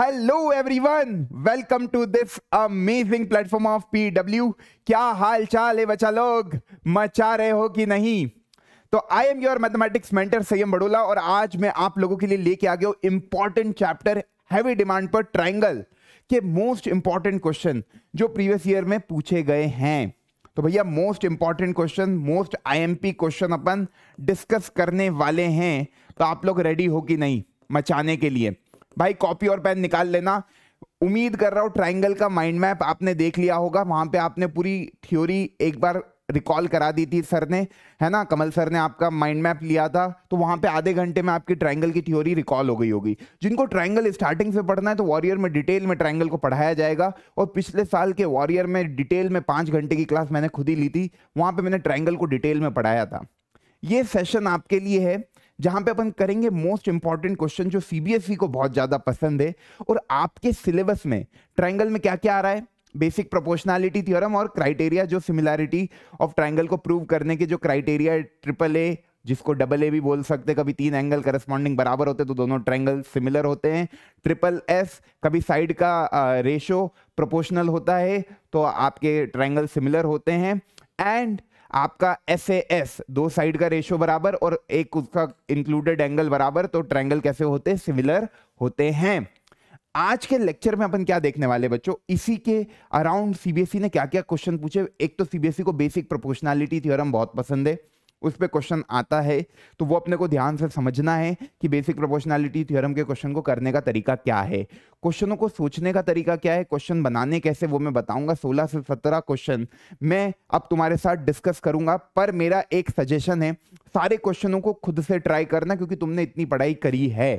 Hello everyone welcome to this amazing platform of PW क्या हाल चाल है बचा लोग मचा रहे हो कि नहीं तो I am your mathematics mentor Sayam Badola और आज मैं आप लोगों के लिए लेके आ गया इंपॉर्टेंट चैप्टर हैवी डिमांड पर ट्राइंगल के मोस्ट इंपॉर्टेंट क्वेश्चन जो प्रीवियस ईयर में पूछे गए हैं तो भैया most important question most IMP question अपन डिस्कस करने वाले हैं तो आप लोग रेडी हो कि नहीं मचाने के लिए भाई कॉपी और पेन निकाल लेना उम्मीद कर रहा हूँ ट्राइंगल का माइंड मैप आपने देख लिया होगा वहाँ पे आपने पूरी थ्योरी एक बार रिकॉल करा दी थी सर ने है ना कमल सर ने आपका माइंड मैप लिया था तो वहाँ पे आधे घंटे में आपकी ट्राइंगल की थ्योरी रिकॉल हो गई होगी जिनको ट्राइंगल स्टार्टिंग से पढ़ना है तो वॉरियर में डिटेल में ट्राइंगल को पढ़ाया जाएगा और पिछले साल के वॉरियर में डिटेल में पाँच घंटे की क्लास मैंने खुद ही ली थी वहाँ पर मैंने ट्राइंगल को डिटेल में पढ़ाया था ये सेशन आपके लिए है जहां पे अपन करेंगे मोस्ट इंपॉर्टेंट क्वेश्चन जो सीबीएसई e को बहुत ज्यादा पसंद है और आपके सिलेबस में ट्राइंगल में क्या क्या आ रहा है बेसिक प्रोपोर्शनैलिटी थ्योरम और क्राइटेरिया जो सिमिलैरिटी ऑफ ट्राइंगल को प्रूव करने के जो क्राइटेरिया ट्रिपल ए जिसको डबल ए भी बोल सकते कभी तीन एंगल करस्पॉन्डिंग बराबर होते तो दोनों ट्राइंगल सिमिलर होते हैं ट्रिपल एस कभी साइड का रेशो प्रोपोर्शनल होता है तो आपके ट्राइंगल सिमिलर होते हैं एंड आपका एफ ए एस दो साइड का रेशो बराबर और एक उसका इंक्लूडेड एंगल बराबर तो ट्रैंगल कैसे होते सिमिलर होते हैं आज के लेक्चर में अपन क्या देखने वाले बच्चों इसी के अराउंड सीबीएसई e ने क्या क्या क्वेश्चन पूछे एक तो सीबीएसई e को बेसिक प्रोपोर्शनैलिटी थ्योरम बहुत पसंद है उस पर क्वेश्चन आता है तो वो अपने को ध्यान से समझना है कि बेसिक प्रोपोर्शनैलिटी थ्योरम के क्वेश्चन को करने का तरीका क्या है क्वेश्चनों को सोचने का तरीका क्या है क्वेश्चन बनाने कैसे वो मैं बताऊंगा 16 से 17 क्वेश्चन मैं अब तुम्हारे साथ डिस्कस करूंगा पर मेरा एक सजेशन है सारे क्वेश्चनों को खुद से ट्राई करना क्योंकि तुमने इतनी पढ़ाई करी है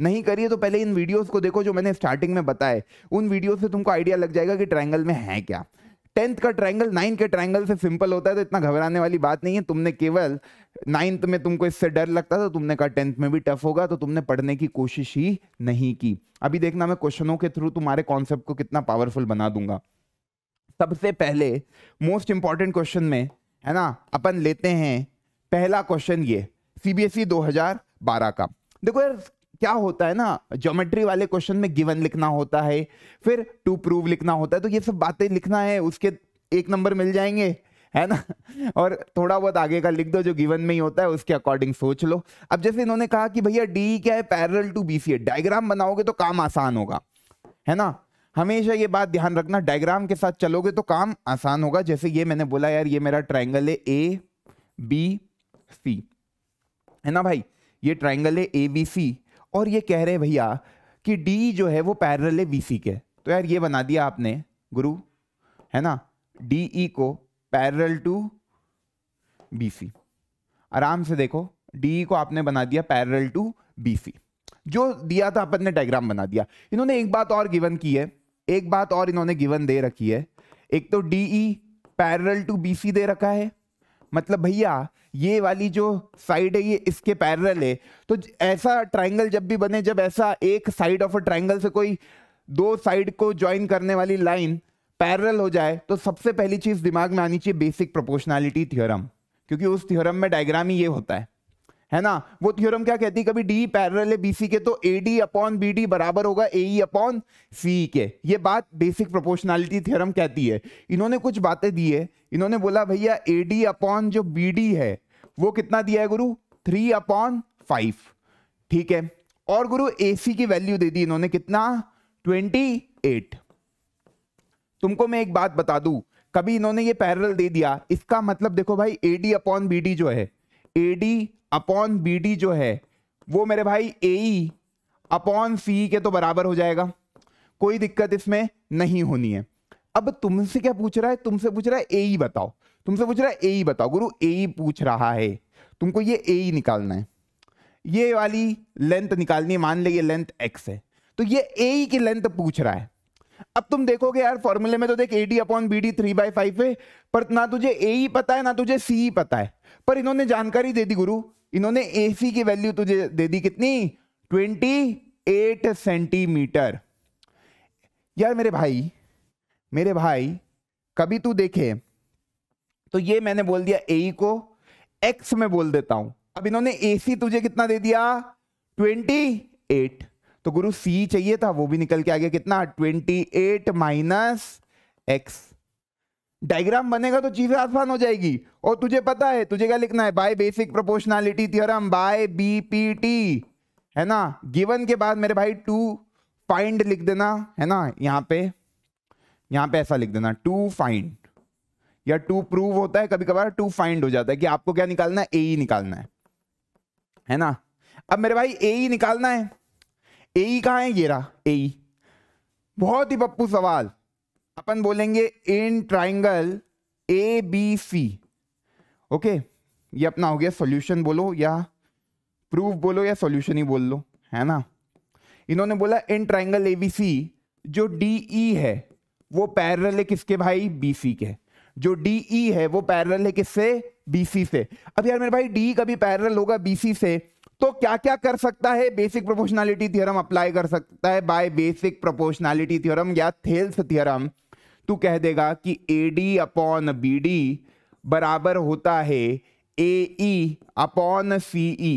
नहीं करी है तो पहले इन वीडियोज को देखो जो मैंने स्टार्टिंग में बताए उन वीडियो से तुमको आइडिया लग जाएगा कि ट्राइंगल में है क्या टेंथ का ट्रायंगल नाइन के ट्रायंगल से सिंपल होता है तो इतना घबराने वाली बात नहीं है तुमने केवल नाइन्थ में तुमको इससे डर लगता था तो तुमने कहा टेंथ में भी टफ होगा तो तुमने पढ़ने की कोशिश ही नहीं की अभी देखना मैं क्वेश्चनों के थ्रू तुम्हारे कॉन्सेप्ट को कितना पावरफुल बना दूंगा सबसे पहले मोस्ट इंपॉर्टेंट क्वेश्चन में है ना अपन लेते हैं पहला क्वेश्चन ये सीबीएसई e 2012 का देखो यार क्या होता है ना ज्योमेट्री वाले क्वेश्चन में गिवन लिखना होता है फिर टू प्रूव लिखना होता है तो ये सब बातें लिखना है उसके एक नंबर मिल जाएंगे है ना और थोड़ा बहुत आगे का लिख दो जो गिवन में ही होता है उसके अकॉर्डिंग सोच लो अब जैसे इन्होंने कहा कि भैया डी क्या है पैरल टू बी सी है डायग्राम बनाओगे तो काम आसान होगा है ना हमेशा ये बात ध्यान रखना डायग्राम के साथ चलोगे तो काम आसान होगा जैसे ये मैंने बोला यार ये मेरा ट्राइंगल है ए बी सी है ना भाई ये ट्राइंगल है ए बी सी और ये कह रहे भैया कि डी जो है वो पैरल है बी के तो यार ये बना दिया आपने गुरु है ना डी ई e को पैरल टू बी सी आराम से देखो डी ई e को आपने बना दिया पैरल टू बी सी जो दिया था अपन ने डायग्राम बना दिया इन्होंने एक बात और गिवन की है एक बात और इन्होंने गिवन दे रखी है एक तो D E parallel to B C दे रखा है मतलब भैया ये वाली जो साइड है ये इसके पैरल है तो ऐसा ट्राइंगल जब भी बने जब ऐसा एक साइड ऑफ अ ट्राइंगल से कोई दो साइड को ज्वाइन करने वाली लाइन पैरल हो जाए तो सबसे पहली चीज दिमाग में आनी चाहिए बेसिक प्रोपोर्शनैलिटी थ्योरम क्योंकि उस थ्योरम में डायग्राम ही ये होता है है ना वो थ्योरम क्या कहती है कभी डी पैरल है बीसी के तो A D upon B D बराबर होगा ए ई अपॉन सी के ये बात बेसिक प्रोपोर्शनैलिटी थ्योरम कहती है इन्होंने कुछ बातें दी है इन्होंने बोला भैया ए डी अपॉन जो बी डी है वो कितना दिया है गुरु थ्री अपॉन फाइव ठीक है और गुरु ए सी की वैल्यू दे दी इन्होंने कितना ट्वेंटी एट तुमको मैं एक बात बता दू कभी इन्होंने ये पैरल दे दिया इसका मतलब देखो भाई A D upon B D जो है A D upon B D जो है वो मेरे भाई ए अपॉन सी के तो बराबर हो जाएगा कोई दिक्कत इसमें नहीं होनी है अब तुमसे क्या पूछ रहा है तुमसे पूछ रहा है ए ई e बताओ तुमसे पूछ रहा है ए ई e बताओ गुरु ए ई e पूछ रहा है तुमको ये ए ई निकालना है ये वाली लेंथ निकालनी है मान लीजिए लेंथ एक्स है तो ये ए ई की लेंथ पूछ रहा है अब तुम देखोगे यार फॉर्मूले में तो देख A D upon B D three by five है पर ना तुझे ए ई पता है ना तुझे सी पता है पर इन्होंने जानकारी दे दी गुरु इन्होंने एसी की वैल्यू तुझे दे दी कितनी ट्वेंटी एट सेंटीमीटर यार मेरे भाई मेरे भाई कभी तू देखे तो ये मैंने बोल दिया ए को एक्स में बोल देता हूं अब इन्होंने एसी तुझे कितना दे दिया ट्वेंटी एट तो गुरु सी चाहिए था वो भी निकल के आ गया कितना twenty eight minus X diagram बनेगा तो चीजें आसान हो जाएगी और तुझे पता है तुझे क्या लिखना है by basic proportionality theorem by BPT है ना गिवन के बाद मेरे भाई टू फाइंड लिख देना है ना यहाँ पे यहाँ पे ऐसा लिख देना टू फाइंड या टू प्रूव होता है कभी कभार टू फाइंड हो जाता है कि आपको क्या निकालना है ए ही निकालना है है ना अब मेरे भाई ए ही निकालना है ए ही कहा है ये रहा ए बहुत ही पप्पू सवाल अपन बोलेंगे in triangle A B C okay ये अपना हो गया सॉल्यूशन बोलो या प्रूफ बोलो या सॉल्यूशन ही बोल लो है ना इन्होंने बोला इन ट्राइंगल ए बी सी जो डी ई e है वो पैरल है किसके भाई बी सी के जो डी ई e है वो पैरल है किससे बी सी से अब यार मेरे भाई डी का भी पैरल होगा बी सी से तो क्या क्या कर सकता है बेसिक प्रोपोर्शनैलिटी थ्योरम अप्लाई कर सकता है बाय बेसिक प्रोपोर्शनैलिटी थ्योरम या थेल्स थ्योरम तू कह देगा कि A D upon B D बराबर होता है ए ई अपॉन सी ई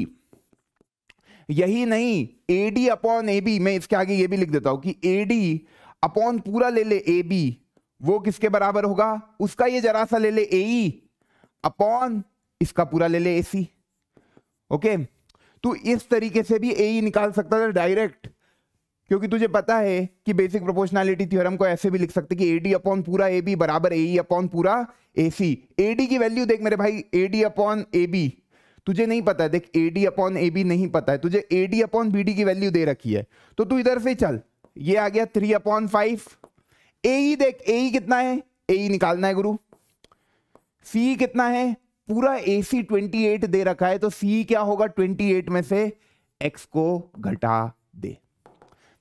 यही नहीं A D upon A B मैं इसके आगे ये भी लिख देता हूं कि ए डी अपॉन पूरा ले ले ए बी वो किसके बराबर होगा उसका ये जरा सा ले ले ए ई अपॉन इसका पूरा ले ले ए सी ओके तो इस तरीके से भी ए ई e निकाल सकता था डायरेक्ट क्योंकि तुझे पता है कि बेसिक प्रोपोर्शनैलिटी थ्योरम को ऐसे भी लिख सकते कि एडी अपॉन पूरा ए बी बराबर ए अपॉन e पूरा ए सी एडी की वैल्यू देख मेरे भाई एडी अपॉन ए बी तुझे नहीं पता है देख एडी अपॉन ए बी नहीं पता है तुझे एडी अपॉन बी डी की वैल्यू दे रखी है तो तू इधर से चल ये आ गया थ्री अपॉन फाइव ए देख ए e कितना है ए e निकालना है गुरु सी कितना है पूरा ए सी ट्वेंटी एट दे रखा है तो सी क्या होगा ट्वेंटी एट में से एक्स को घटा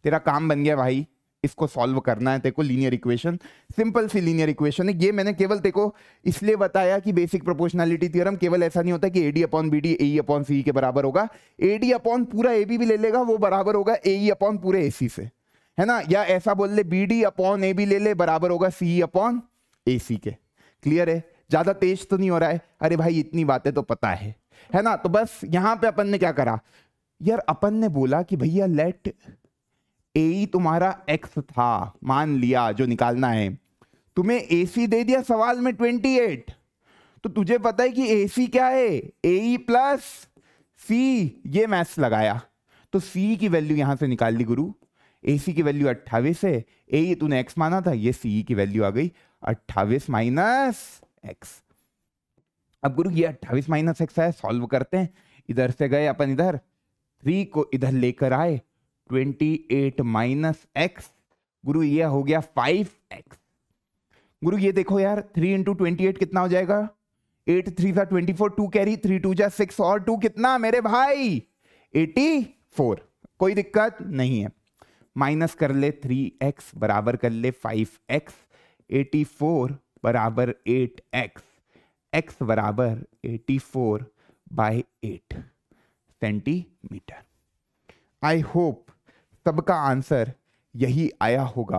तेरा काम बन गया भाई इसको सॉल्व करना है तेरे को लीनियर इक्वेशन सिंपल सी लीनियर इक्वेशन है ये मैंने केवल तेरे को इसलिए बताया कि बेसिक प्रोपोर्शनलिटी थ्योरम केवल ऐसा नहीं होता कि A D upon B D A upon C के बराबर होगा ए डी अपॉन पूरा ए बी भी ले लेगा वो बराबर होगा ए अपॉन e पूरे ए सी से है ना या ऐसा बोल ले B D upon A B ले ले बराबर होगा सी अपॉन ए सी के क्लियर है ज़्यादा तेज तो नहीं हो रहा है अरे भाई इतनी बातें तो पता है है ना तो बस यहाँ पे अपन ने क्या करा यार अपन ने बोला कि भैया लेट ए तुम्हारा एक्स था मान लिया जो निकालना है तुम्हें ए सी दे दिया सवाल में ट्वेंटी एट तो तुझे पता है कि ए सी क्या है ए प्लस सी ये मैथ्स लगाया तो सी की वैल्यू यहां से निकाल ली गुरु ए सी की वैल्यू अट्ठावीस है ए तूने एक्स माना था ये सी e की वैल्यू आ गई अट्ठावीस माइनस एक्स अब गुरु ये अट्ठावीस माइनस एक्स है सॉल्व करते हैं इधर से गए अपन इधर थ्री को इधर लेकर आए ट्वेंटी एट माइनस एक्स गुरु ये हो गया फाइव एक्स गुरु ये देखो यार थ्री इंटू ट्वेंटी एट कितना हो जाएगा एट थ्री सा twenty four two carry three two जा सिक्स और टू कितना मेरे भाई एटी फोर कोई दिक्कत नहीं है माइनस कर ले थ्री एक्स बराबर कर ले फाइव एक्स एटी फोर बराबर एट एक्स एक्स बराबर eighty four by eight centimetre I hope सबका आंसर यही आया होगा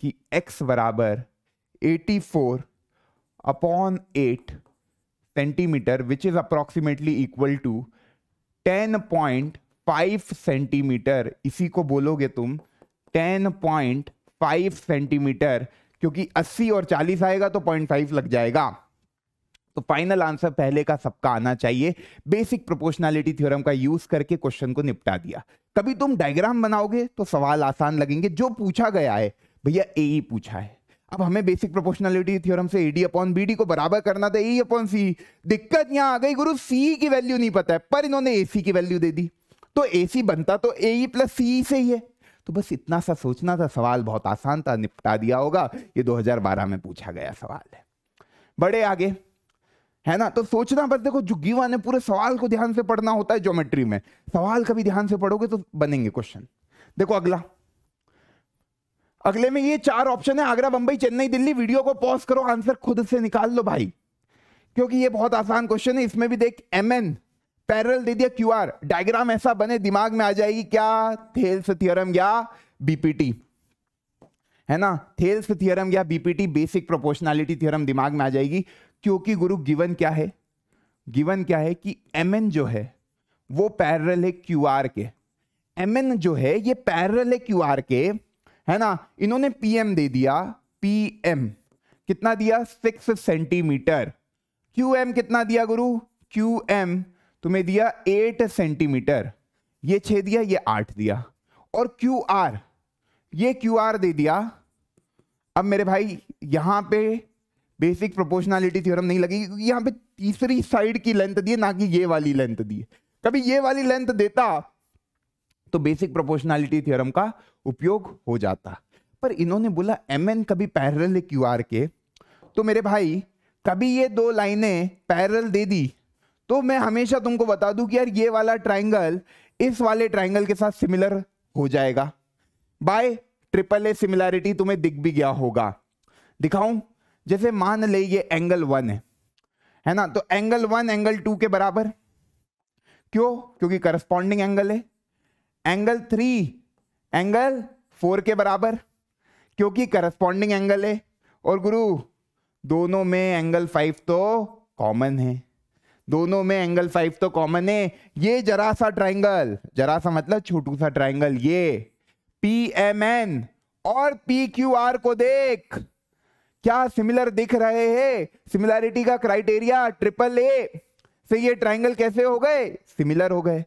कि x बराबर 84 upon eight centimetre which is approximately equal to 10.5 centimetre इसी को बोलोगे तुम 10.5 सेंटीमीटर क्योंकि 80 और 40 आएगा तो 0.5 लग जाएगा तो फाइनल आंसर पहले का सबका आना चाहिए बेसिक प्रोपोर्शनैलिटी थ्योरम का यूज करके क्वेश्चन को निपटा दिया कभी तुम डायग्राम बनाओगे तो सवाल आसान लगेंगे जो पूछा गया है भैया ए ही पूछा है अब हमें बेसिक प्रोपोर्शनैलिटी थ्योरम से एडी अपॉन बी को बराबर करना था ए अपॉन सी दिक्कत यहाँ आ गई गुरु सी की वैल्यू नहीं पता है पर इन्होंने ए सी की वैल्यू दे दी तो ए सी बनता तो ए प्लस सी से ही है तो बस इतना सा सोचना था सवाल बहुत आसान था निपटा दिया होगा ये 2012 में पूछा गया सवाल है बड़े आगे है ना तो सोचना बस देखो जुग्गीवा ने पूरे सवाल को ध्यान से पढ़ना होता है ज्योमेट्री में सवाल कभी ध्यान से पढ़ोगे तो बनेंगे क्वेश्चन देखो अगला अगले में ये चार ऑप्शन है आगरा बंबई चेन्नई दिल्ली वीडियो को पॉज करो आंसर खुद से निकाल लो भाई क्योंकि ये बहुत आसान क्वेश्चन है इसमें भी देख एम एन पैरल दे दिया क्यू आर डायग्राम ऐसा बने दिमाग में आ जाएगी क्या थेल्स थियरम या बीपीटी है ना थेल्स थियरम या बीपीटी बेसिक प्रोपोर्शनैलिटी थियरम दिमाग में आ जाएगी क्योंकि गुरु गिवन क्या है गिवन क्या है कि एम जो है वो पैरल है क्यू के एम जो है ये पैरल है क्यू के है ना इन्होंने पीएम दे दिया पीएम कितना दिया सिक्स सेंटीमीटर क्यू एम कितना दिया गुरु क्यू एम तुम्हें दिया एट सेंटीमीटर ये छः दिया ये आठ दिया और क्यू आर ये क्यू आर दे दिया अब मेरे भाई यहां पे बेसिक प्रोपोर्शनलिटी थ्योरम नहीं लगेगी क्योंकि यहाँ पे तीसरी साइड की लेंथ दी है ना कि ये वाली लेंथ दी है कभी ये वाली लेंथ देता तो बेसिक प्रोपोर्शनलिटी थ्योरम का उपयोग हो जाता पर इन्होंने बोला एम एन कभी पैरल क्यू आर के तो मेरे भाई कभी ये दो लाइनें पैरल दे दी तो मैं हमेशा तुमको बता दूं कि यार ये वाला ट्राइंगल इस वाले ट्राइंगल के साथ सिमिलर हो जाएगा बाय ट्रिपल ए सिमिलैरिटी तुम्हें दिख भी गया होगा दिखाऊं जैसे मान ले ये एंगल वन है है ना तो एंगल वन एंगल टू के बराबर क्यों क्योंकि करस्पॉन्डिंग एंगल है एंगल थ्री एंगल फोर के बराबर क्योंकि करस्पॉन्डिंग एंगल है और गुरु दोनों में एंगल फाइव तो कॉमन है दोनों में एंगल फाइव तो कॉमन है ये जरा सा ट्राइंगल जरा सा मतलब छोटू सा ट्राइंगल ये पी एम एन और पी क्यू आर को देख क्या सिमिलर दिख रहे हैं सिमिलैरिटी का क्राइटेरिया ट्रिपल ए से ये ट्राइंगल कैसे हो गए सिमिलर हो गए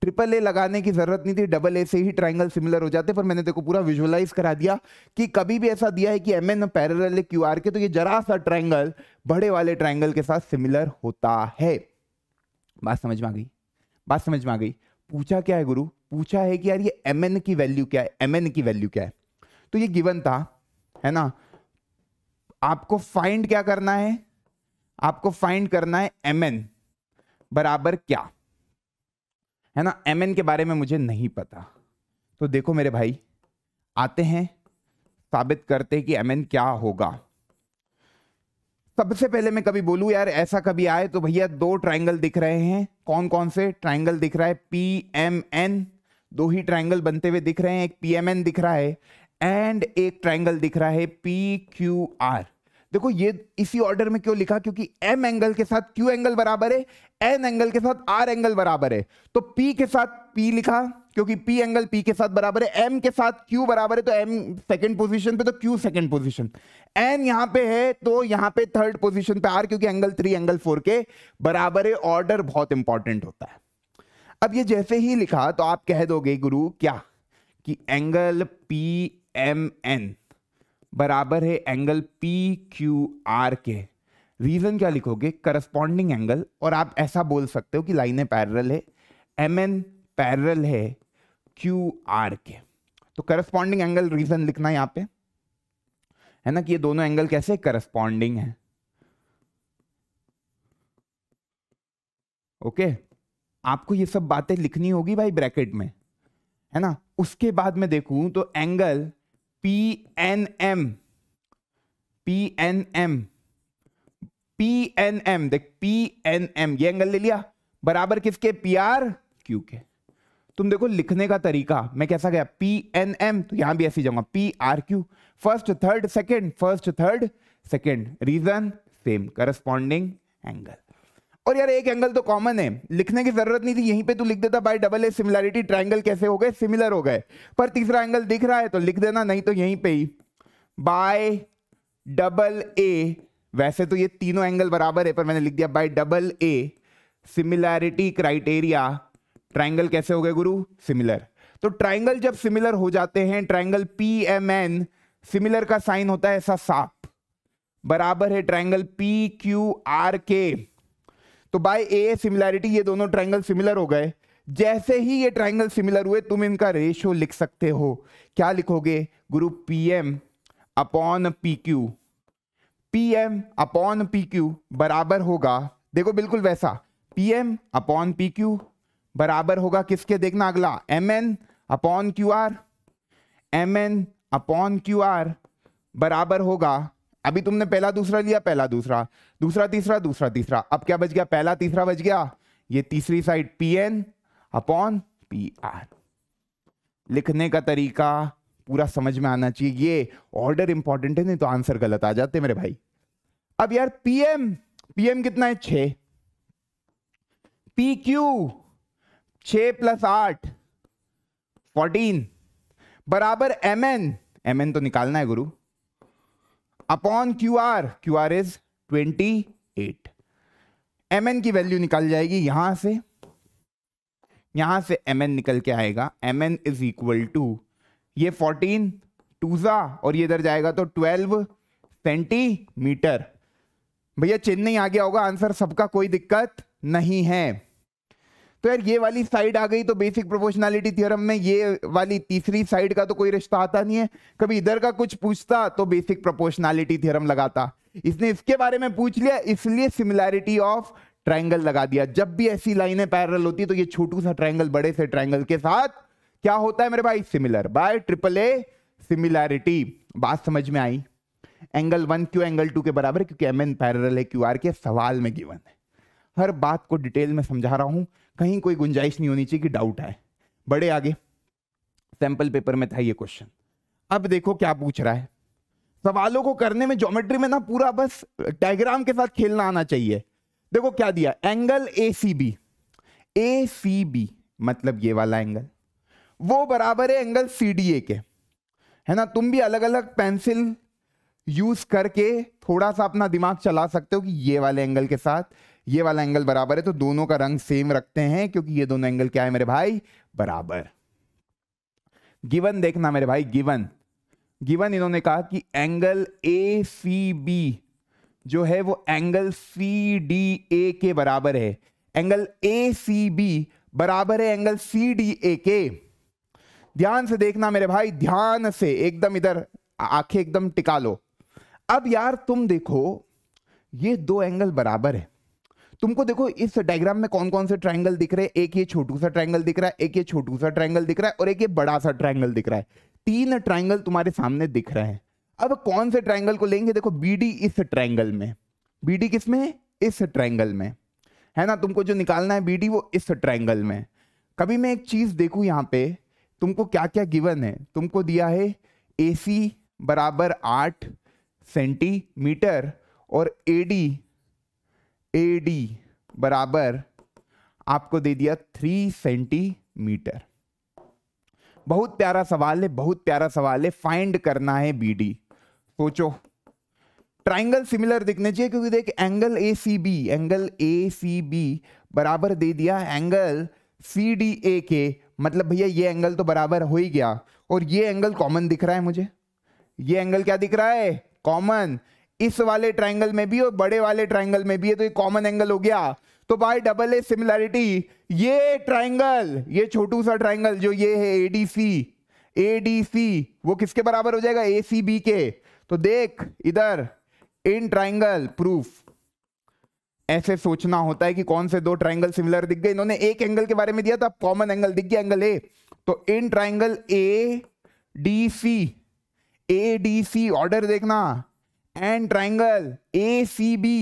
ट्रिपल ए लगाने की जरूरत नहीं थी डबल ए से ही ट्राइंगल सिमिलर हो जाते पर मैंने देखो पूरा विजुअलाइज करा दिया कि कभी भी ऐसा दिया है कि M N parallel Q R के तो ये जरा सा ट्राइंगल बड़े वाले ट्राइंगल के साथ सिमिलर होता है बात समझ में आ गई बात समझ में आ गई पूछा क्या है गुरु पूछा है कि यार ये एम की वैल्यू क्या है एम की वैल्यू क्या है तो ये गिवन था है ना आपको फाइंड क्या करना है आपको फाइंड करना है एम एन बराबर क्या है ना एम एन के बारे में मुझे नहीं पता तो देखो मेरे भाई आते हैं साबित करते कि एम एन क्या होगा सबसे पहले मैं कभी बोलूं यार ऐसा कभी आए तो भैया दो ट्राइंगल दिख रहे हैं कौन कौन से ट्राइंगल दिख रहा है पी एम एन दो ही ट्राइंगल बनते हुए दिख रहे हैं एक पी एम एन दिख रहा है एंड एक ट्राइंगल दिख रहा है पी क्यू आर देखो ये इसी ऑर्डर में क्यों लिखा क्योंकि एम एंगल के साथ क्यू एंगल बराबर है एन एंगल के साथ आर एंगल बराबर है तो पी के साथ पी लिखा क्योंकि पी एंगल पी के साथ बराबर है एम के साथ क्यू बराबर है तो एम सेकेंड पोजिशन पे तो क्यू सेकेंड पोजिशन एन यहां पे है तो यहां पे थर्ड पोजिशन पे आर क्योंकि एंगल थ्री एंगल फोर के बराबर है ऑर्डर बहुत इंपॉर्टेंट होता है अब ये जैसे ही लिखा तो आप कह दोगे गुरु क्या कि एंगल पी एम एन बराबर है एंगल पी क्यू आर के रीजन क्या लिखोगे करस्पॉन्डिंग एंगल और आप ऐसा बोल सकते हो कि लाइनें पैरल है एम एन पैरल है क्यू आर के तो करस्पॉन्डिंग एंगल रीजन लिखना यहां पे है ना कि ये दोनों एंगल कैसे करस्पॉन्डिंग है ओके okay? आपको ये सब बातें लिखनी होगी भाई ब्रैकेट में है ना उसके बाद में देखूं तो angle P N M P N M P N M देख पी एन एम ये एंगल ले लिया बराबर किसके पी आर क्यू के तुम देखो लिखने का तरीका मैं कैसा गया पी एन एम तो यहां भी ऐसी जाऊंगा P R Q first third second first third second reason same corresponding angle और यार एक एंगल तो कॉमन है लिखने की जरूरत नहीं थी यहीं पे तू लिख देता by double A similarity triangle कैसे हो गए सिमिलर हो गए पर तीसरा एंगल दिख रहा है तो लिख देना नहीं तो यहीं पे ही बाय डबल ए वैसे तो ये तीनों एंगल बराबर है पर मैंने लिख दिया by double A similarity criteria triangle कैसे हो गए गुरु सिमिलर तो ट्राइंगल जब सिमिलर हो जाते हैं triangle P M N similar का साइन होता है ऐसा साफ बराबर है ट्राइंगल पी क्यू आर के तो बाय ए सिमिलैरिटी ये दोनों ट्राइंगल सिमिलर हो गए जैसे ही ये ट्राइंगल सिमिलर हुए तुम इनका रेशियो लिख सकते हो क्या लिखोगे गुरु P M upon P Q P M upon P Q बराबर होगा देखो बिल्कुल वैसा P M upon P Q बराबर होगा किसके देखना अगला M N upon Q R M N upon Q R बराबर होगा अभी तुमने पहला दूसरा लिया पहला दूसरा दूसरा तीसरा दूसरा तीसरा अब क्या बच गया पहला तीसरा बच गया ये तीसरी side P N upon P R लिखने का तरीका पूरा समझ में आना चाहिए ये ऑर्डर इंपॉर्टेंट है नहीं तो आंसर गलत आ जाते मेरे भाई अब यार पीएम पीएम कितना है छ पी क्यू छ प्लस आठ फोर्टीन बराबर एम एन एम एन तो निकालना है गुरु upon Q R Q R is twenty eight M N की वैल्यू निकाल जाएगी यहां से यहां से एम एन निकल के आएगा M N is equal to ये फोर्टीन टूजा और ये इधर जाएगा तो ट्वेल्व सेंटीमीटर भैया चेन्नई आ गया होगा आंसर सबका कोई दिक्कत नहीं है तो यार ये वाली साइड आ गई तो बेसिक प्रोपोर्शनैलिटी थ्योरम में ये वाली तीसरी साइड का तो कोई रिश्ता आता नहीं है कभी इधर का कुछ पूछता तो बेसिक प्रोपोर्शनैलिटी थ्योरम लगाता इसने इसके बारे में पूछ लिया इसलिए सिमिलैरिटी ऑफ ट्रायंगल लगा दिया जब भी ऐसी लाइनें पैरल होती तो ये छोटू सा ट्राइंगल बड़े से ट्राइंगल के साथ क्या होता है मेरे भाई similar by triple A similarity बात समझ में आई angle one Q angle two के बराबर क्योंकि एम एन पैरल है क्यू आर के सवाल में गिवन है हर बात को डिटेल में समझा रहा हूं कहीं कोई गुंजाइश नहीं होनी चाहिए कि डाउट आए बड़े आगे सैंपल पेपर में था ये क्वेश्चन अब देखो क्या पूछ रहा है सवालों को करने में ज्योमेट्री में ना पूरा बस डायग्राम के साथ खेलना आना चाहिए देखो क्या दिया angle A C B A C B मतलब ये वाला एंगल वो बराबर है एंगल सी डी ए के है ना तुम भी अलग अलग पेंसिल यूज करके थोड़ा सा अपना दिमाग चला सकते हो कि ये वाले एंगल के साथ ये वाला एंगल बराबर है तो दोनों का रंग सेम रखते हैं क्योंकि ये दोनों एंगल क्या है मेरे भाई बराबर गिवन देखना मेरे भाई गिवन गिवन इन्होंने कहा कि एंगल ए सी बी जो है वो एंगल सी डी ए के बराबर है एंगल ए सी बी बराबर है एंगल सी डी ए के ध्यान से देखना मेरे भाई ध्यान से एकदम इधर आंखें एकदम टिका लो अब यार तुम देखो ये दो एंगल बराबर है तुमको देखो इस डायग्राम में कौन कौन से ट्राइंगल दिख रहे हैं एक ये छोटू सा ट्राइंगल दिख रहा है एक ये छोटू सा ट्राइंगल दिख रहा है और एक ये बड़ा सा ट्राइंगल दिख रहा है तीन ट्राइंगल तुम्हारे सामने दिख रहे हैं अब कौन से ट्राइंगल को लेंगे देखो बी इस ट्राइंगल में बी किस में इस ट्राइंगल में है ना तुमको जो निकालना है बी वो इस ट्राइंगल में कभी मैं एक चीज देखू यहाँ पे तुमको क्या क्या गिवन है तुमको दिया है ए सी बराबर आठ सेंटीमीटर और ए डी ए डी बराबर आपको दे दिया थ्री सेंटीमीटर बहुत प्यारा सवाल है बहुत प्यारा सवाल है फाइंड करना है बी डी सोचो ट्राइंगल सिमिलर दिखने चाहिए क्योंकि देख angle A C B angle A C B बराबर दे दिया एंगल सी डी ए के मतलब भैया ये एंगल तो बराबर हो ही गया और ये एंगल कॉमन दिख रहा है मुझे ये एंगल क्या दिख रहा है कॉमन इस वाले ट्राइंगल में भी और बड़े वाले ट्राइंगल में भी है तो ये कॉमन एंगल हो गया तो बाय डबल ए सिमिलैरिटी ये ट्राइंगल ये छोटू सा ट्राइंगल जो ये है एडीसी एडीसी वो किसके बराबर हो जाएगा एसीबी के तो देख इधर इन ट्राइंगल प्रूफ ऐसे सोचना होता है कि कौन से दो ट्राइंगल सिमिलर दिख गए इन्होंने एक एंगल के बारे में दिया था कॉमन एंगल दिख गया एंगल ए तो in triangle A D C A D C order देखना and triangle A C B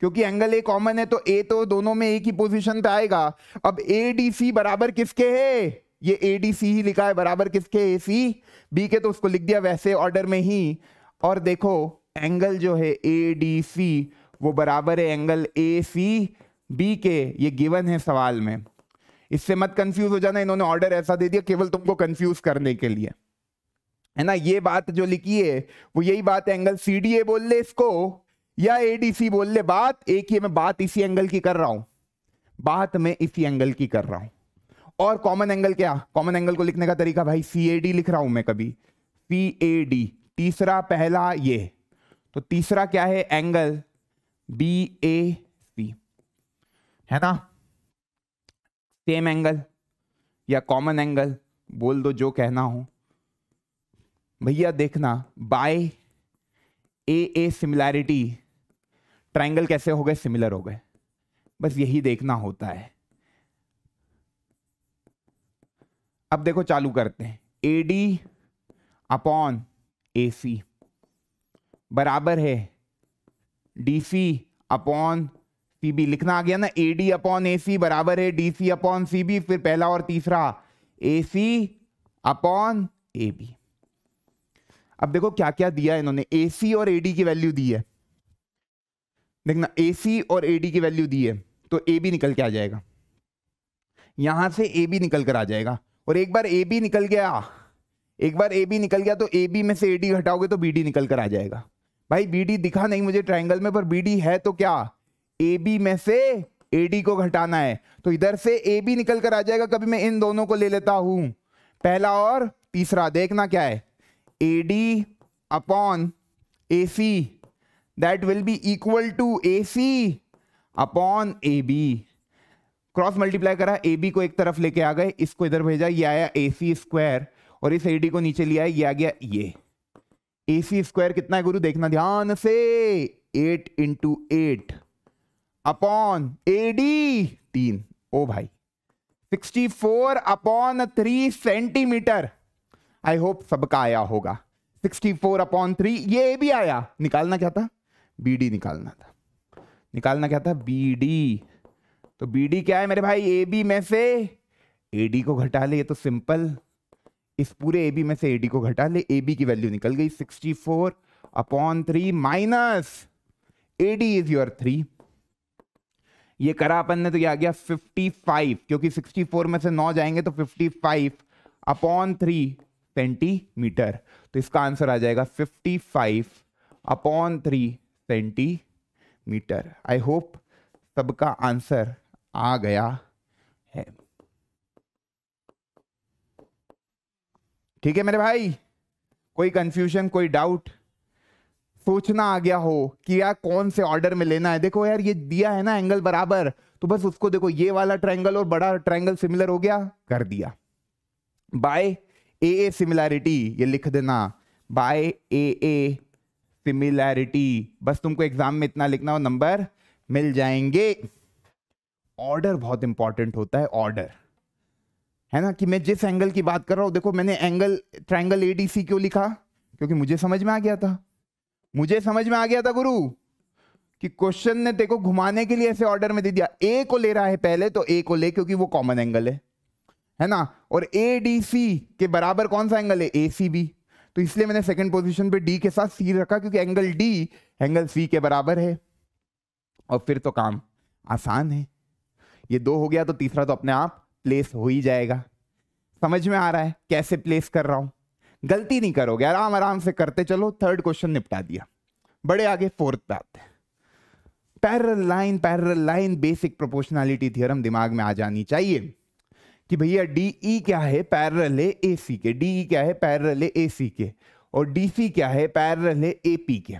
क्योंकि एंगल ए कॉमन है तो ए तो दोनों में एक ही पोजीशन पे आएगा अब ए डी सी बराबर किसके है ये ए डी सी ही लिखा है बराबर किसके ए सी बी के तो उसको लिख दिया वैसे ऑर्डर में ही और देखो एंगल जो है ए डी सी वो बराबर है एंगल ए सी बी के ये गिवन है सवाल में इससे मत कंफ्यूज हो जाना इन्होंने ऑर्डर ऐसा दे दिया केवल तुमको कंफ्यूज करने के लिए है ना ये बात जो लिखी है वो यही बात है एंगल सी डी ए बोल ले इसको या ए डी सी बोल ले बात एक ही मैं बात इसी एंगल की कर रहा हूं बात मैं इसी एंगल की कर रहा हूं और कॉमन एंगल क्या कॉमन एंगल को लिखने का तरीका भाई सी ए डी लिख रहा हूं मैं कभी सी ए डी तीसरा पहला ये तो तीसरा क्या है एंगल बी ए सी है ना सेम एंगल या कॉमन एंगल बोल दो जो कहना हो भैया देखना by A A similarity triangle कैसे हो गए सिमिलर हो गए बस यही देखना होता है अब देखो चालू करते हैं ए डी अपॉन ए सी बराबर है D C upon C B लिखना आ गया ना ए डी अपॉन ए सी बराबर है D C upon C B फिर पहला और तीसरा ए सी अपॉन ए बी अब देखो क्या क्या दिया इन्होंने सी और एडी की वैल्यू दी है देखना सी और एडी की वैल्यू दी है तो ए बी निकल के आ जाएगा यहां से ए बी निकल कर आ जाएगा और एक बार ए बी निकल गया एक बार ए बी निकल गया तो ए बी में से ए डी घटाओगे तो बी डी निकल कर आ जाएगा भाई बी डी दिखा नहीं मुझे ट्राइंगल में पर बी डी है तो क्या ए बी में से ए डी को घटाना है तो इधर से ए बी निकल कर आ जाएगा कभी मैं इन दोनों को ले लेता हूं पहला और तीसरा देखना क्या है AD upon AC that will be equal to AC upon AB cross multiply करा ए बी को एक तरफ लेके आ गए इसको इधर भेजा ये आया ए सी स्क्वायर और इस ए डी को नीचे लिया ये आ गया ये ए सी स्क्वायर कितना है गुरु देखना ध्यान से eight into eight upon A D तीन ओ भाई sixty four upon three centimeter I hope सबका आया होगा 64 अपॉन थ्री ये भी आया निकालना क्या था डी निकालना था निकालना क्या था डी तो डी क्या है मेरे भाई ए बी में से एडी को घटा ले ये तो सिंपल इस पूरे ए बी में से एडी को घटा ले ए बी की वैल्यू निकल गई 64 upon three minus D is your three ये करा अपन ने तो ये आ गया 55 क्योंकि 64 में से नौ जाएंगे तो 55 अपॉन थ्री सेंटीमीटर तो इसका आंसर आ जाएगा 55 upon three centimeter I hope सबका आंसर आ गया है ठीक है मेरे भाई कोई कंफ्यूजन कोई डाउट सोचना आ गया हो कि यार कौन से ऑर्डर में लेना है देखो यार ये दिया है ना एंगल बराबर तो बस उसको देखो ये वाला ट्रायंगल और बड़ा ट्रायंगल सिमिलर हो गया कर दिया बाय ए ए सिमिलैरिटी ये लिख देना बाय ए ए सिमिलैरिटी बस तुमको एग्जाम में इतना लिखना हो नंबर मिल जाएंगे ऑर्डर बहुत इंपॉर्टेंट होता है ऑर्डर है ना कि मैं जिस एंगल की बात कर रहा हूं देखो मैंने एंगल ट्रायंगल सी क्यों लिखा क्योंकि मुझे समझ में आ गया था मुझे समझ में आ गया था गुरु कि क्वेश्चन ने देखो घुमाने के लिए ऐसे ऑर्डर में दे दिया ए को ले रहा है पहले तो ए को ले क्योंकि वो कॉमन एंगल है है ना और ए डी सी के बराबर कौन सा एंगल है ए सी बी तो इसलिए मैंने सेकंड पोजीशन पे डी के साथ सी रखा क्योंकि एंगल डी एंगल सी के बराबर है और फिर तो काम आसान है ये दो हो गया तो तीसरा तो अपने आप प्लेस हो ही जाएगा समझ में आ रहा है कैसे प्लेस कर रहा हूं गलती नहीं करोगे आराम आराम से करते चलो थर्ड क्वेश्चन निपटा दिया बड़े आगे फोर्थ पे आते parallel line parallel line basic proportionality theorem दिमाग में आ जानी चाहिए कि भैया डी ई e क्या है पैरल है ए सी के डी ई e क्या है पैरल है ए सी के और डी सी क्या है पैरल है ए पी के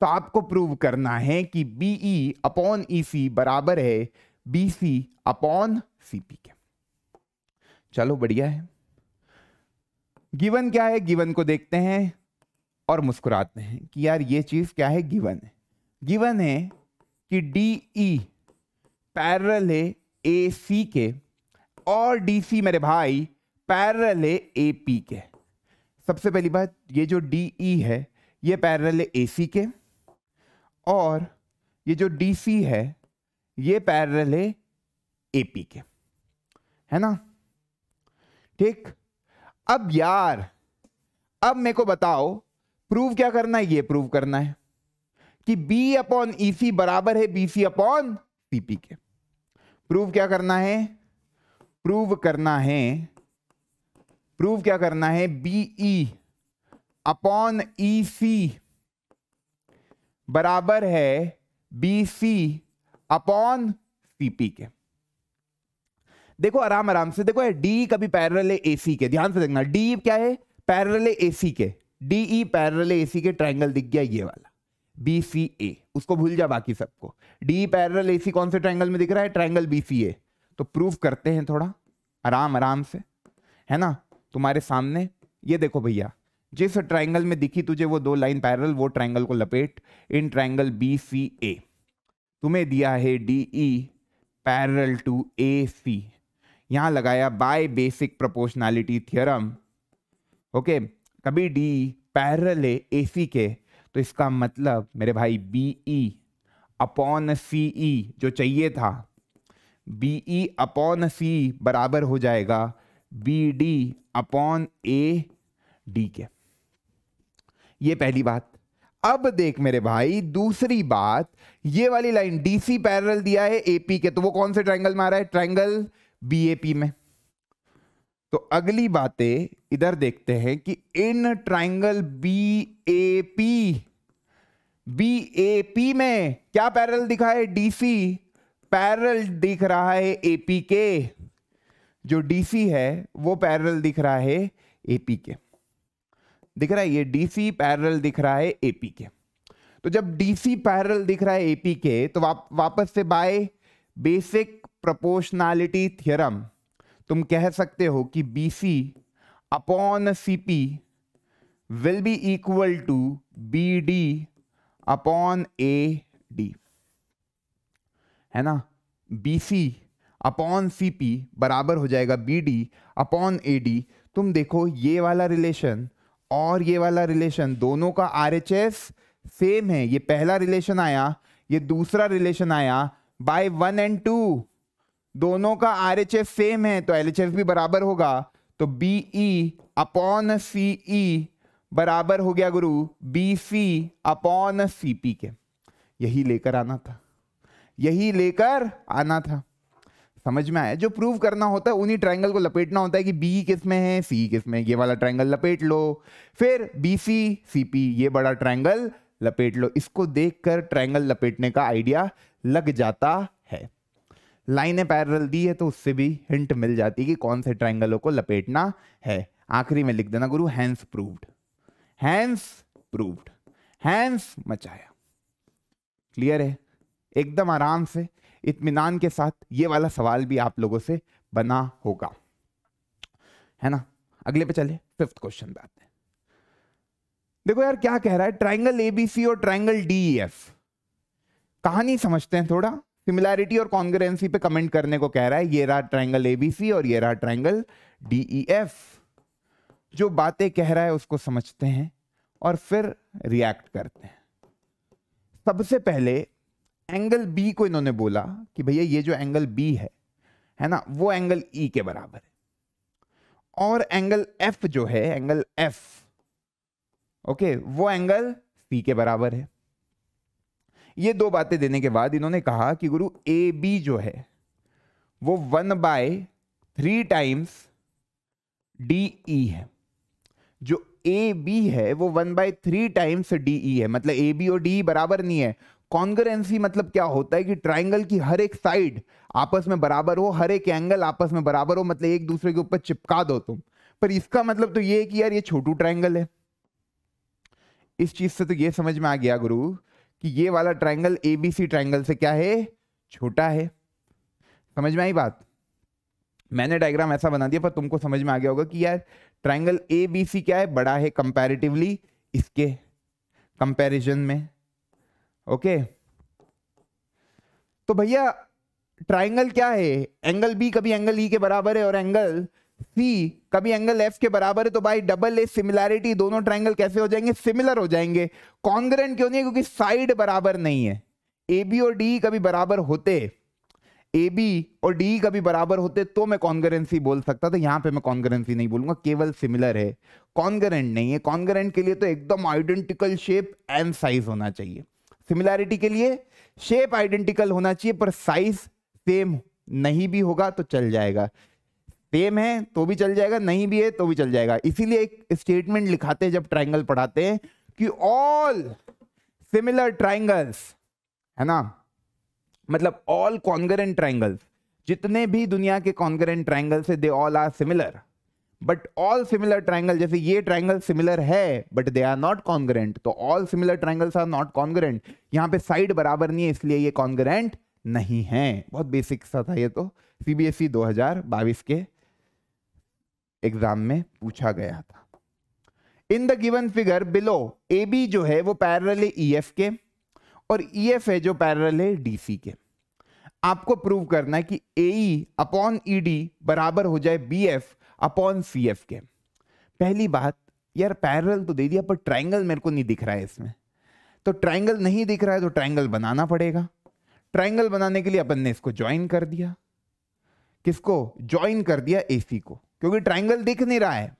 तो आपको प्रूव करना है कि B E upon E C बराबर है B C upon C P के चलो बढ़िया है गिवन क्या है गिवन को देखते हैं और मुस्कुराते हैं कि यार ये चीज क्या है गिवन है गिवन है कि डी ई पैरल है ए सी के और डीसी मेरे भाई पैरल है ए पी के सबसे पहली बात ये जो डी ई e है ये पैरल ए सी के और ये जो डी सी है ये पैरल ए पी के है ना ठीक अब यार अब मेरे को बताओ प्रूव क्या करना है ये प्रूव करना है कि B अपॉन ई सी बराबर है बी सी अपॉन पी के प्रूव क्या करना है प्रूव करना है प्रूव क्या करना है B E upon E C बराबर है बी सी अपॉन सीपी के देखो आराम आराम से देखो डी कभी पैरल है एसी के ध्यान से देखना डी क्या है पैरल है एसी के डीई पैरल एसी के ट्रायंगल दिख गया ये वाला बी सी ए उसको भूल जा बाकी सबको डी पैरल एसी कौन से ट्रायंगल में दिख रहा है ट्रायंगल बी सी ए तो प्रूव करते हैं थोड़ा आराम आराम से है ना तुम्हारे सामने ये देखो भैया जिस ट्रायंगल में दिखी तुझे वो दो लाइन पैरल वो ट्रायंगल को लपेट इन ट्रायंगल बी सी ए तुम्हें दिया है D E parallel to A C यहां लगाया by basic proportionality theorem okay कभी डी पैरल है ए सी के तो इसका मतलब मेरे भाई बी ई अपॉन सी ई जो चाहिए था बी ई अपॉन सी बराबर हो जाएगा B D upon A D के ये पहली बात अब देख मेरे भाई दूसरी बात ये वाली लाइन डीसी पैरल दिया है एपी के तो वो कौन से ट्रायंगल में आ रहा है ट्रायंगल पी में तो अगली बातें इधर देखते हैं कि इन ट्रायंगल ए पी में क्या पैरल दिखा है डी सी पैरल दिख रहा है एपी के जो डीसी है वो पैरल दिख रहा है एपी के दिख रहा है ये डीसी पैरल दिख रहा है एपी के तो जब डीसी पैरल दिख रहा है एपी के तो वाप, वापस से बाय बेसिक प्रोपोर्शनैलिटी थ्योरम तुम कह सकते हो कि BC upon CP will be equal to B D upon A D है ना B C upon C P बराबर हो जाएगा B D upon A D तुम देखो ये वाला रिलेशन और ये वाला रिलेशन दोनों का आर एच एस सेम है ये पहला रिलेशन आया ये दूसरा रिलेशन आया बाय वन एंड टू दोनों का आर एच एस सेम है तो एल एच एस भी बराबर होगा तो बी ई अपॉन सी ई बराबर हो गया गुरु B C upon C P के यही लेकर आना था यही लेकर आना था समझ में आया जो प्रूव करना होता है उन्हीं ट्राइंगल को लपेटना होता है कि बी किस में है सी किस में ये वाला ट्राइंगल लपेट लो फिर बी सी सी पी ये बड़ा ट्राइंगल लपेट लो इसको देखकर ट्राइंगल लपेटने का आइडिया लग जाता है लाइनें पैरल दी है तो उससे भी हिंट मिल जाती है कि कौन से ट्राइंगलों को लपेटना है आखिरी में लिख देना गुरु hence proved hence proved hence मचाया क्लियर है एकदम आराम से इतमान के साथ ये वाला सवाल भी आप लोगों से बना होगा है ना अगले पे चले फिफ्थ क्वेश्चन पे आते हैं देखो यार क्या कह रहा है ट्राइंगल एबीसी और ट्राइंगल एफ e कहानी समझते हैं थोड़ा सिमिलैरिटी और कॉन्ग्रेंसी पे कमेंट करने को कह रहा है ये रहा ट्राइंगल एबीसी और ये रहा ट्राइंगल डीईएफ e जो बातें कह रहा है उसको समझते हैं और फिर रिएक्ट करते हैं सबसे पहले एंगल बी को इन्होंने बोला कि भैया ये जो एंगल बी है है ना वो एंगल ई e के बराबर है और एंगल एफ जो है एंगल एफ ओके वो एंगल सी के बराबर है ये दो बातें देने के बाद इन्होंने कहा कि गुरु ए बी जो है वो one by three times D E है जो ए बी है वो one by three times D E है मतलब ए बी और डी बराबर नहीं है कॉन्ग्रेंसी मतलब क्या होता है कि ट्राइंगल की हर एक साइड आपस में बराबर हो हर एक एंगल आपस में बराबर हो मतलब एक दूसरे के ऊपर चिपका दो तुम पर इसका मतलब तो ये है कि यार ये छोटू ट्राइंगल है इस चीज से तो ये समझ में आ गया गुरु कि ये वाला ट्राइंगल एबीसी ट्राइंगल से क्या है छोटा है समझ में आई बात मैंने डायग्राम ऐसा बना दिया पर तुमको समझ में आ गया होगा कि यार ट्राइंगल ए बी सी क्या है बड़ा है कंपैरेटिवली इसके कंपैरिजन में ओके तो भैया ट्राइंगल क्या है एंगल बी कभी एंगल ई e के बराबर है और एंगल सी कभी एंगल एफ के बराबर है तो भाई डबल ए सिमिलैरिटी दोनों ट्राइंगल कैसे हो जाएंगे सिमिलर हो जाएंगे कॉन्ग्रेंट क्यों नहीं है क्योंकि साइड बराबर नहीं है ए बी और डी कभी बराबर होते ए बी और डी कभी बराबर होते तो मैं कॉन्ग्रेंसी बोल सकता था यहां पे मैं कॉन्ग्रेंसी नहीं बोलूंगा केवल सिमिलर है कॉन्ग्रेंट नहीं है कॉन्ग्रेंट के लिए तो एकदम आइडेंटिकल शेप एंड साइज होना चाहिए सिमिलैरिटी के लिए शेप आइडेंटिकल होना चाहिए पर साइज सेम नहीं भी होगा तो चल जाएगा सेम है तो भी चल जाएगा नहीं भी है तो भी चल जाएगा इसीलिए एक स्टेटमेंट लिखाते हैं जब ट्राइंगल पढ़ाते हैं कि ऑल सिमिलर ट्राइंगल्स है ना मतलब ऑल कॉन्गरेंट ट्राइंगल्स जितने भी दुनिया के कॉन्गरेंट ट्राइंगल्स है they all are similar but all similar triangle जैसे ये ट्राइंगल सिमिलर है but they are not congruent तो all similar triangles are not congruent यहाँ पे साइड बराबर नहीं है इसलिए ये कॉन्ग्रेंट नहीं है बहुत बेसिक सा था ये तो e सीबीएसई 2022 के एग्जाम में पूछा गया था in the given figure below A B जो है वो पैरल ई एफ के और ई e एफ है जो पैरल है डी सी के आपको प्रूव करना है कि ए अपॉन ई डी बराबर हो जाए B F upon C F के पहली बात यार पैरल तो दे दिया पर ट्राइंगल मेरे को नहीं दिख रहा है इसमें तो ट्राइंगल नहीं दिख रहा है तो ट्राइंगल बनाना पड़ेगा ट्राइंगल बनाने के लिए अपन ने इसको ज्वाइन कर दिया किसको ज्वाइन कर दिया एसी को क्योंकि ट्राइंगल दिख नहीं रहा है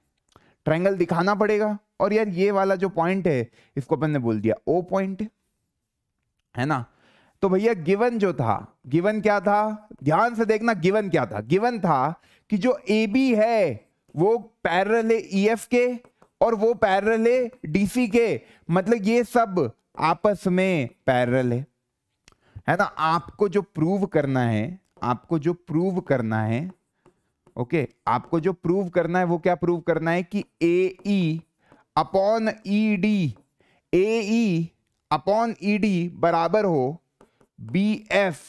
ट्राइंगल दिखाना पड़ेगा और यार ये वाला जो पॉइंट है इसको अपन ने बोल दिया ओ पॉइंट है ना तो भैया गिवन जो था गिवन क्या था ध्यान से देखना गिवन क्या था गिवन था कि जो ए बी है वो पैरल है ई e एफ के और वो पैरल है डीसी के मतलब ये सब आपस में पैरल है है ना आपको जो प्रूव करना है आपको जो प्रूव करना है ओके आपको जो प्रूव करना है वो क्या प्रूव करना है कि A E upon E D A E upon E D बराबर हो B F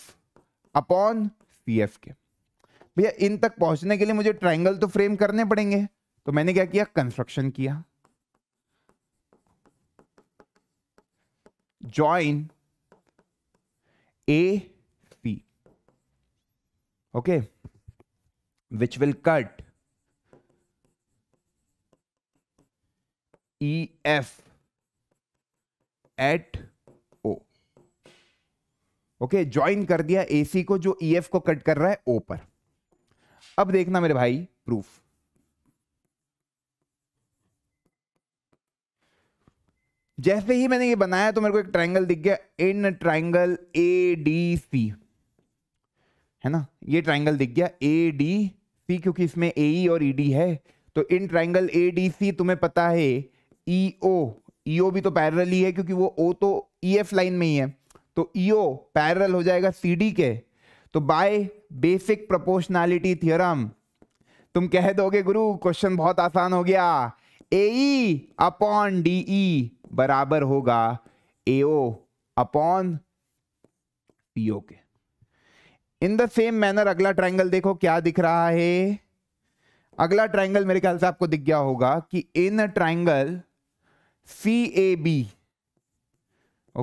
upon C F के भैया इन तक पहुंचने के लिए मुझे ट्राइंगल तो फ्रेम करने पड़ेंगे तो मैंने क्या किया कंस्ट्रक्शन किया join A P okay which will cut E F at O okay join कर दिया ए सी को जो ई e एफ को कट कर रहा है ओ पर अब देखना मेरे भाई प्रूफ जैसे ही मैंने ये बनाया तो मेरे को एक ट्रायंगल दिख गया इन ट्रायंगल ए डी सी है ना ये ट्रायंगल दिख गया ए डी सी क्योंकि इसमें ए ई e और ई e, डी है तो इन ट्रायंगल ए डी सी तुम्हें पता है ई ओ ई ओ भी तो पैरल ही है क्योंकि वो ओ तो ई एफ लाइन में ही है तो ई ओ पैरल हो जाएगा सी डी के तो बाय बेसिक प्रोपोर्शनैलिटी थ्योरम तुम कह दोगे गुरु क्वेश्चन बहुत आसान हो गया ए अपॉन डी बराबर होगा ए अपॉन पीओ के इन द सेम मैनर अगला ट्रायंगल देखो क्या दिख रहा है अगला ट्रायंगल मेरे ख्याल से आपको दिख गया होगा कि in triangle C A B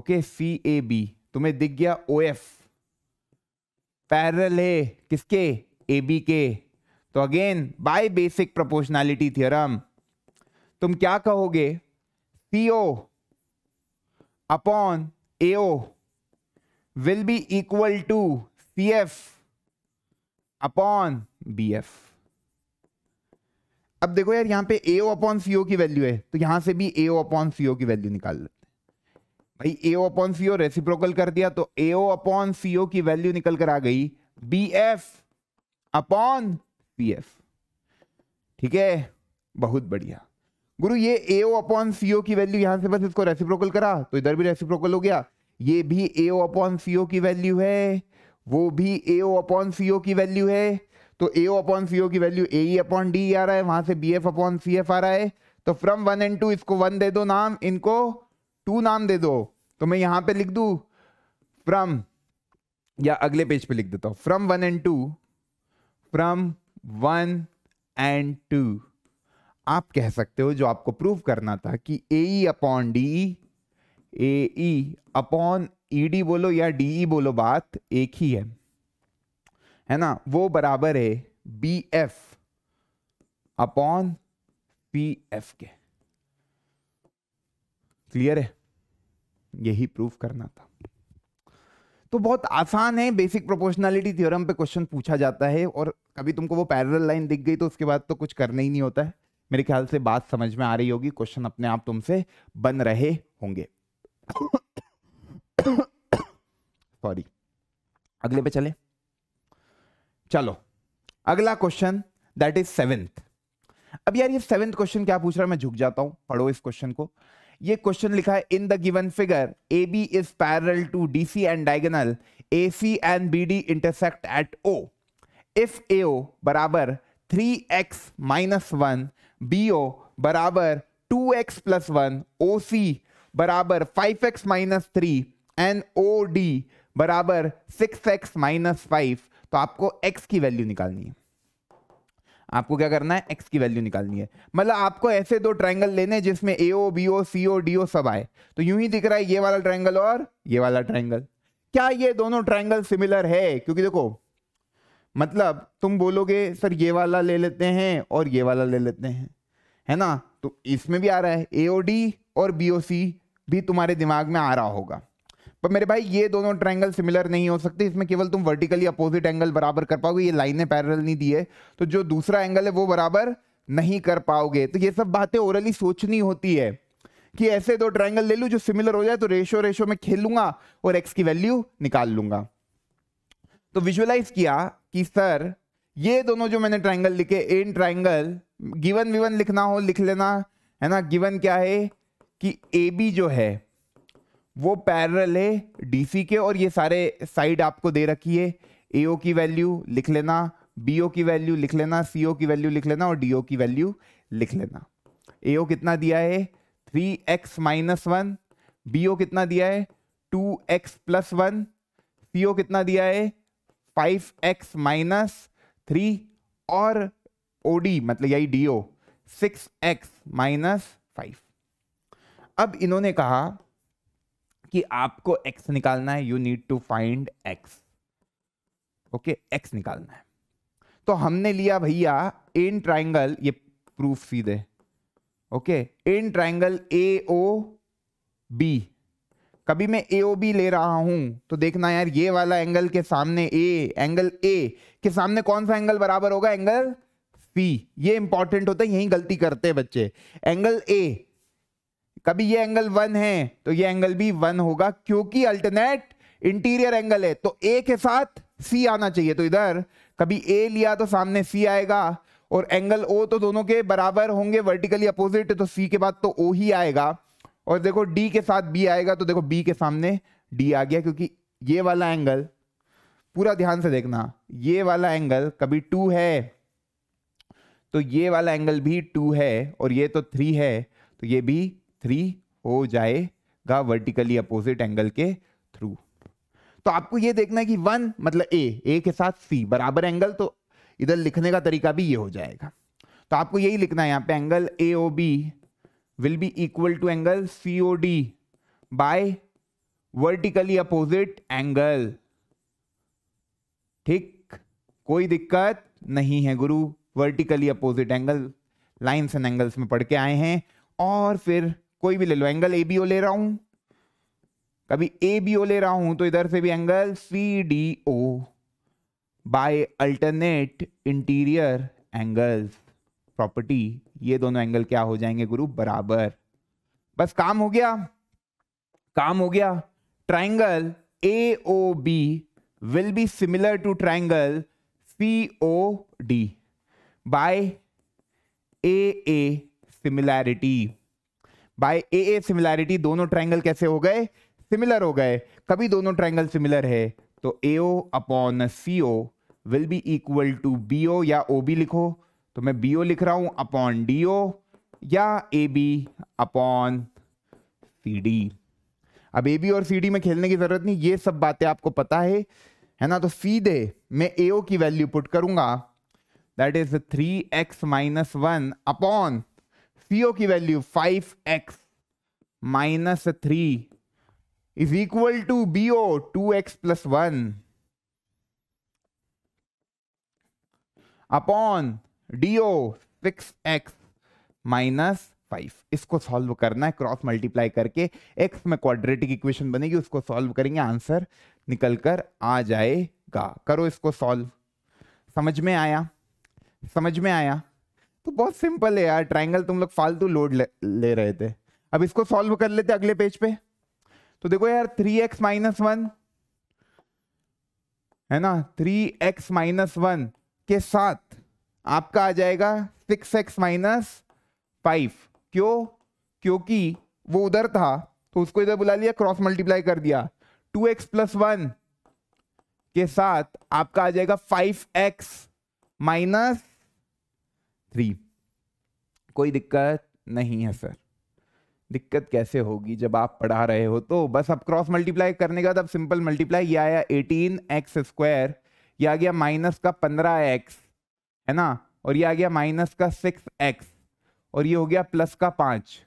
okay C A B तुम्हें दिख गया ओ एफ पैरल है किसके ए बी के तो again by basic proportionality theorem तुम क्या कहोगे C O upon A O B equal to C F upon B F अब देखो यार यहां पे ए ओ अपॉन सीओ की वैल्यू है तो यहां से भी ए ओ अपॉन सीओ की वैल्यू निकाल लो भाई ए ओ अपॉन सी ओ रेसिप्रोकल कर दिया तो A O upon C O की वैल्यू निकल कर आ गई B F upon P F ठीक है बहुत बढ़िया गुरु ये ए ओ अपॉन सी ओ की वैल्यू यहां से बस इसको रेसिप्रोकल करा तो इधर भी रेसिप्रोकल हो गया ये भी A O upon C O की वैल्यू है वो भी A O upon C O की वैल्यू है तो A O upon C O की value A E upon D आ रहा है वहां से B F upon C F आ रहा है तो फ्रॉम वन एंड टू इसको वन दे दो नाम इनको टू नाम दे दो तो मैं यहां पे लिख दू फ्रॉम या अगले पेज पे लिख देता हूं from one and two from one and two आप कह सकते हो जो आपको प्रूव करना था कि A E upon D A E upon E D बोलो या डी ई e बोलो बात एक ही है है ना वो बराबर है B F upon P F के क्लियर है यही प्रूफ करना था तो बहुत आसान है बेसिक प्रोपोर्शनलिटी थ्योरम पे क्वेश्चन पूछा जाता है और कभी तुमको वो पैरल लाइन दिख गई तो उसके बाद तो कुछ करना ही नहीं होता है मेरे ख्याल से बात समझ में आ रही होगी क्वेश्चन अपने आप तुमसे बन रहे होंगे सॉरी अगले पे चले चलो अगला क्वेश्चन दैट इज सेवेंथ अब यार ये सेवेंथ क्वेश्चन क्या पूछ रहा है मैं झुक जाता हूं पढ़ो इस क्वेश्चन को ये क्वेश्चन लिखा है in the given figure A B is parallel to D C and diagonal A C and B D intersect at O if A O बराबर three x minus one B O बराबर two x plus one O C बराबर five x minus three and O D बराबर six x minus five तो आपको x की value निकालनी है आपको क्या करना है एक्स की वैल्यू निकालनी है मतलब आपको ऐसे दो ट्रायंगल लेने जिसमें ए ओ बी ओ सी ओ डी ओ सब आए तो यूं ही दिख रहा है ये वाला ट्रायंगल और ये वाला ट्रायंगल क्या ये दोनों ट्रायंगल सिमिलर है क्योंकि देखो मतलब तुम बोलोगे सर ये वाला ले लेते हैं और ये वाला ले लेते हैं है ना तो इसमें भी आ रहा है ए ओ डी और बी ओ सी भी तुम्हारे दिमाग में आ रहा होगा पर मेरे भाई ये दोनों ट्रायंगल सिमिलर नहीं हो सकते इसमें केवल तुम वर्टिकली अपोजिट एंगल बराबर कर पाओगे ये लाइनें पैरल नहीं दी है तो जो दूसरा एंगल है वो बराबर नहीं कर पाओगे तो ये सब बातें ओरली सोचनी होती है कि ऐसे दो ट्रायंगल ले लू जो सिमिलर हो जाए तो रेशो रेशो में खेल लूंगा और एक्स की वैल्यू निकाल लूंगा तो विजुअलाइज किया कि सर ये दोनों जो मैंने ट्राइंगल लिखे एन ट्राइंगल गिवन विवन लिखना हो लिख लेना है ना गिवन क्या है कि ए बी जो है वो पैरल है डीसी के और ये सारे साइड आपको दे रखी है एओ की वैल्यू लिख लेना बीओ की वैल्यू लिख लेना सीओ की वैल्यू लिख लेना और डीओ की वैल्यू लिख लेना एओ कितना दिया है three x minus one BO कितना दिया है two x plus one CO कितना दिया है फाइव एक्स माइनस थ्री और ओडी मतलब यही DO six x minus five अब इन्होंने कहा कि आपको एक्स निकालना है you need to find x okay x निकालना है तो हमने लिया भैया इन ट्राइंगल ये प्रूफ सीधे okay in triangle A O B कभी मैं ए ओ बी ले रहा हूं तो देखना यार ये वाला एंगल के सामने ए एंगल ए के सामने कौन सा एंगल बराबर होगा एंगल सी ये इंपॉर्टेंट होता है यही गलती करते हैं बच्चे एंगल ए कभी ये एंगल वन है तो ये एंगल भी वन होगा क्योंकि अल्टरनेट इंटीरियर एंगल है तो ए के साथ सी आना चाहिए तो इधर कभी ए लिया तो सामने सी आएगा और एंगल ओ तो दोनों के बराबर होंगे वर्टिकली अपोजिट तो सी के बाद तो ओ ही आएगा और देखो डी के साथ बी आएगा तो देखो बी के सामने डी आ गया क्योंकि ये वाला एंगल पूरा ध्यान से देखना ये वाला एंगल कभी टू है तो ये वाला एंगल भी टू है और ये तो थ्री है तो ये भी थ्री हो जाएगा वर्टिकली अपोजिट एंगल के थ्रू तो आपको ये देखना है कि वन मतलब ए ए के साथ सी बराबर एंगल तो इधर लिखने का तरीका भी ये हो जाएगा तो आपको यही लिखना है यहाँ पे angle A O B will be equal to angle C O D by vertically opposite angle ठीक कोई दिक्कत नहीं है गुरु vertically opposite angle lines and angles में पढ़ के आए हैं और फिर कोई भी ले लो एंगल ए बी ओ ले रहा हूं कभी ए बी ओ ले रहा हूं तो इधर से भी angle C D O by alternate interior angles property ये दोनों एंगल क्या हो जाएंगे गुरु बराबर बस काम हो गया काम हो गया triangle A O B to triangle C O D by A A similarity by A A similarity दोनों ट्राइंगल कैसे हो गए सिमिलर हो गए कभी दोनों ट्राइंगल सिमिलर है तो A O upon C O will be equal to B O या ओ बी लिखो तो मैं बी ओ लिख रहा हूं अपॉन डी ओ या A B upon C D अब ए बी और सी डी में खेलने की जरूरत नहीं ये सब बातें आपको पता है है ना तो सीधे मैं ए ओ की वैल्यू पुट करूंगा that is three x minus one upon CO की value five x minus three is equal to BO two x plus one upon DO six x minus five इसको solve करना है cross multiply करके x में quadratic equation बनेगी उसको solve करेंगे answer निकल कर आ जाएगा करो इसको सॉल्व समझ में आया समझ में आया तो बहुत सिंपल है यार ट्राइंगल तुम लोग फालतू लोड ले, ले रहे थे अब इसको सॉल्व कर लेते अगले पेज पे तो देखो यार थ्री एक्स माइनस वन है ना थ्री एक्स माइनस वन के साथ आपका आ जाएगा सिक्स एक्स माइनस फाइव क्यों क्योंकि वो उधर था तो उसको इधर बुला लिया क्रॉस मल्टीप्लाई कर दिया टू एक्स प्लस वन के साथ आपका आ जाएगा फाइव एक्स माइनस थ्री कोई दिक्कत नहीं है सर दिक्कत कैसे होगी जब आप पढ़ा रहे हो तो बस अब क्रॉस मल्टीप्लाई करने का तब सिंपल मल्टीप्लाई ये आया एटीन एक्स स्क्वायर ये आ गया माइनस का पंद्रह एक्स है ना और ये आ गया माइनस का सिक्स एक्स और ये हो गया प्लस का पाँच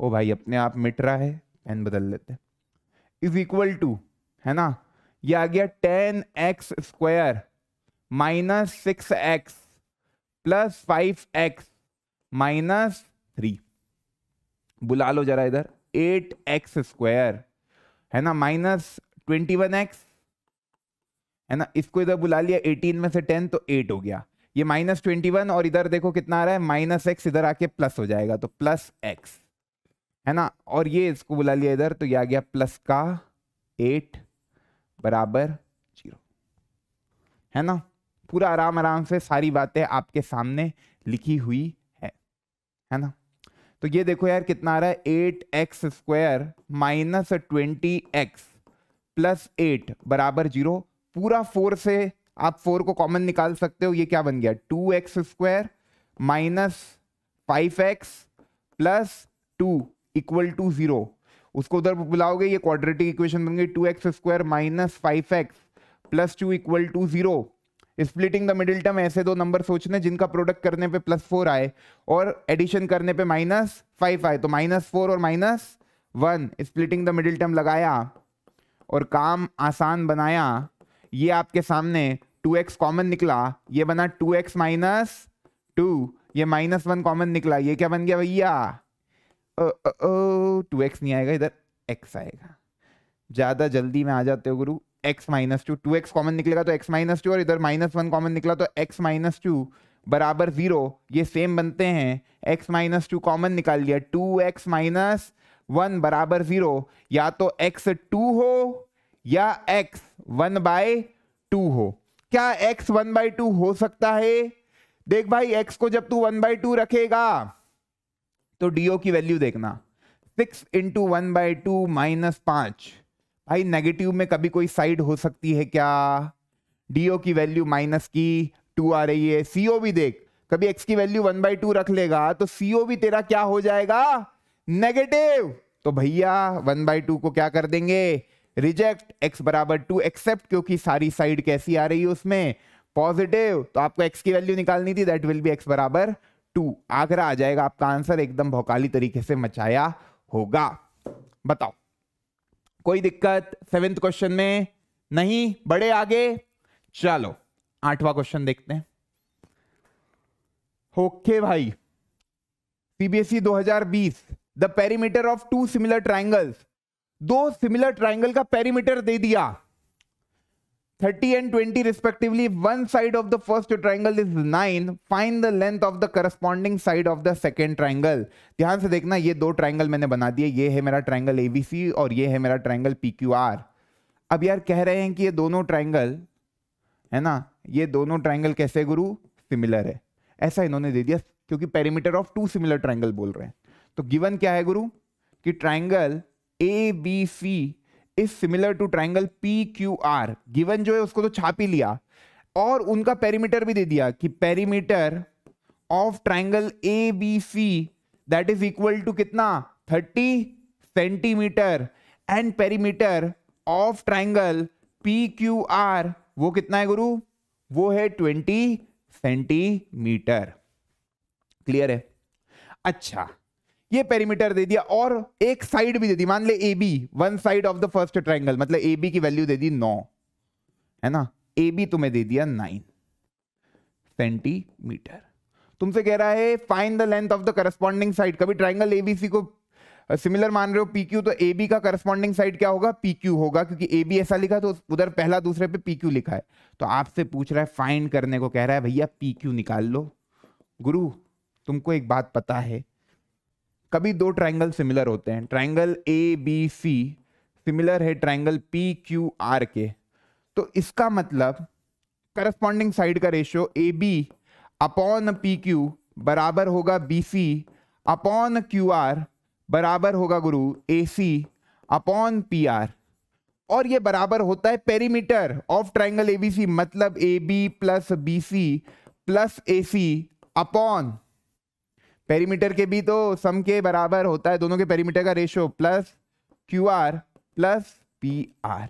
ओ भाई अपने आप मिट रहा है पेन बदल लेते हैं इज इक्वल टू है ना ये आ गया ten x square minus six x plus five x minus three बुला लो जरा इधर एट एक्स स्क्वायर है ना माइनस ट्वेंटी वन एक्स है ना इसको इधर बुला लिया एटीन में से टेन तो एट हो गया ये माइनस ट्वेंटी वन और इधर देखो कितना आ रहा है माइनस एक्स इधर आके प्लस हो जाएगा तो प्लस एक्स है ना और ये इसको बुला लिया इधर तो ये आ गया प्लस का एट बराबर जीरो है ना पूरा आराम आराम से सारी बातें आपके सामने लिखी हुई है है ना तो ये देखो यार कितना आ रहा है eight x square minus twenty x plus eight बराबर जीरो पूरा फोर से आप फोर को कॉमन निकाल सकते हो ये क्या बन गया two x square minus five x plus two equal to zero उसको उधर बुलाओगे ये क्वाड्रेटिक इक्वेशन बन गई two x square minus five x plus two equal to zero splitting the middle term ऐसे दो नंबर सोचने जिनका प्रोडक्ट करने पे प्लस फोर आए और एडिशन करने पे माइनस फाइव आए तो माइनस फोर और minus one splitting the middle term लगाया और काम आसान बनाया ये आपके सामने टू एक्स कॉमन निकला ये बना टू एक्स माइनस टू ये माइनस वन कॉमन निकला ये क्या बन गया भैया टू एक्स नहीं आएगा इधर एक्स आएगा ज़्यादा जल्दी में आ जाते हो गुरु x minus two two x common निकलेगा तो एक्स माइनस टू और इधर माइनस वन कॉमन निकला तो एक्स माइनस टू बराबर जीरो ये सेम बनते हैं एक्स माइनस टू कॉमन निकाल लिया टू एक्स माइनस वन बराबर जीरो या तो एक्स टू हो या एक्स वन बाय टू हो क्या एक्स वन बाय टू हो सकता है देख भाई एक्स को जब तू वन बाय टू रखेगा तो डीओ की वैल्यू देखना six into one by two minus पांच भाई नेगेटिव में कभी कोई साइड हो सकती है क्या डीओ की वैल्यू माइनस की टू आ रही है सीओ भी देख कभी एक्स की वैल्यू वन बाई टू रख लेगा तो सीओ भी तेरा क्या हो जाएगा नेगेटिव तो भैया वन बाई टू को क्या कर देंगे रिजेक्ट एक्स बराबर टू एक्सेप्ट क्योंकि सारी साइड कैसी आ रही है उसमें पॉजिटिव तो आपको एक्स की वैल्यू निकालनी थी दैट विल बी एक्स बराबर टू आगरा आ जाएगा आपका आंसर एकदम भौकाली तरीके से मचाया होगा बताओ कोई दिक्कत सेवेंथ क्वेश्चन में नहीं बड़े आगे चलो आठवां क्वेश्चन देखते हैं ओके भाई CBSE 2020 the perimeter of two similar triangles दो सिमिलर ट्राइंगल का पेरीमीटर दे दिया 30 and 20 respectively. One side of the first triangle is 9. Find the length of the corresponding side of the second triangle. ध्यान से देखना ये दो ट्राइंगल मैंने बना दिए ये है मेरा ट्राइंगल एबीसी और ये है मेरा ट्राइंगल पीक्यूआर अब यार कह रहे हैं कि ये दोनों ट्राइंगल है ना ये दोनों ट्राइंगल कैसे गुरु सिमिलर है ऐसा इन्होंने दे दिया क्योंकि perimeter of two similar triangle बोल रहे हैं तो गिवन क्या है गुरु कि triangle A B C is similar to triangle P Q R given जो है उसको तो छाप ही लिया और उनका पेरीमीटर भी दे दिया कि perimeter of triangle A B C that is equal to कितना 30 centimetre and perimeter of triangle P Q R वो कितना है गुरु वो है 20 सेंटीमीटर क्लियर है अच्छा ये पेरीमीटर दे दिया और एक साइड भी दे दी मान ले A B one side of the first triangle मतलब ए बी की वैल्यू दे दी नौ है ना ए बी तुम्हें दे दिया नाइन सेंटीमीटर तुमसे कह रहा है find the length of the corresponding side कभी ट्राइंगल ए बी सी को सिमिलर मान रहे हो पी क्यू तो ए बी का करस्पॉन्डिंग साइड क्या होगा पी क्यू होगा क्योंकि ए बी ऐसा लिखा तो उधर पहला दूसरे पे क्यू लिखा है तो आपसे पूछ रहा है फाइंड करने को कह रहा है भैया पी क्यू निकाल लो गुरु तुमको एक बात पता है कभी दो ट्राइंगल सिमिलर होते हैं triangle A B C similar है ट्राइंगल पी क्यू आर के तो इसका मतलब करस्पॉन्डिंग साइड का ratio A B upon P Q बराबर होगा B C upon Q R बराबर होगा गुरु A C upon P R और ये बराबर होता है perimeter of triangle A B C मतलब A B plus B C plus A C upon perimeter के भी तो सम के बराबर होता है दोनों के पेरीमीटर का ratio plus Q R plus P R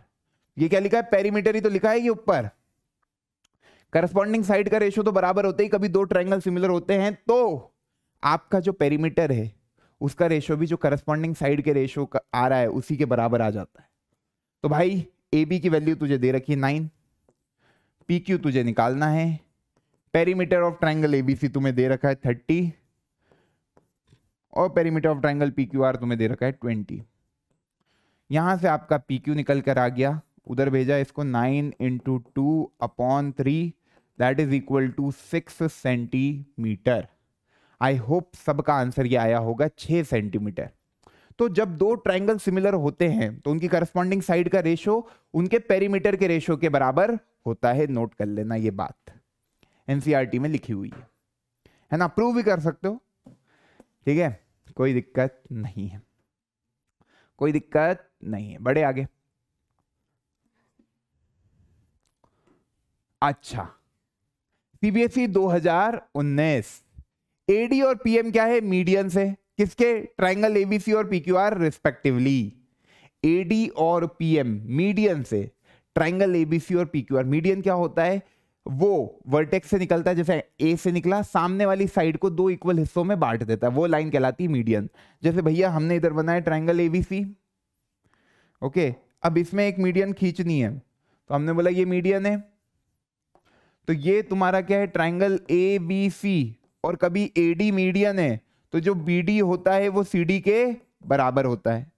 ये क्या लिखा है पेरीमीटर ही तो लिखा है ये ऊपर करस्पॉन्डिंग साइड का रेशियो तो बराबर होते ही कभी दो ट्राइंगल सिमिलर होते हैं तो आपका जो पेरीमीटर है उसका रेशियो भी जो करस्पॉन्डिंग साइड के रेशियो का आ रहा है उसी के बराबर आ जाता है तो भाई ए बी की वैल्यू तुझे दे रखी है नाइन पी क्यू तुझे निकालना है perimeter of triangle A B C तुम्हें दे रखा है थर्टी और perimeter of triangle P Q R तुम्हें दे रखा है ट्वेंटी यहाँ से आपका पी क्यू निकल कर आ गया उधर भेजा इसको nine into two upon three that is equal to six centimetre I hope सबका आंसर ये आया होगा छः सेंटीमीटर तो जब दो ट्राइंगल सिमिलर होते हैं तो उनकी करस्पॉन्डिंग साइड का रेशो उनके पेरीमीटर के रेशो के बराबर होता है नोट कर लेना ये बात एनसीआरटी e में लिखी हुई है है ना प्रूव भी कर सकते हो ठीक है कोई दिक्कत नहीं है कोई दिक्कत नहीं है बड़े आगे अच्छा सीबीएसई 2019 एडी और पीएम क्या है मीडियन से किसके ट्राइंगल एबीसी और पीक्यूआर रिस्पेक्टिवली एडी और पीएम मीडियन से ट्राइंगल एबीसी और पीक्यूआर मीडियन क्या होता है वो वर्टेक्स से निकलता है जैसे ए से निकला सामने वाली साइड को दो इक्वल हिस्सों में बांट देता है वो लाइन कहलाती है मीडियन जैसे भैया हमने इधर बनाया ट्राइंगल सी ओके अब इसमें एक मीडियन खींचनी है तो हमने बोला ये मीडियन है तो ये तुम्हारा क्या है ट्राइंगल ए बी सी और कभी ए डी मीडियन है तो जो बी डी होता है वो सी डी के बराबर होता है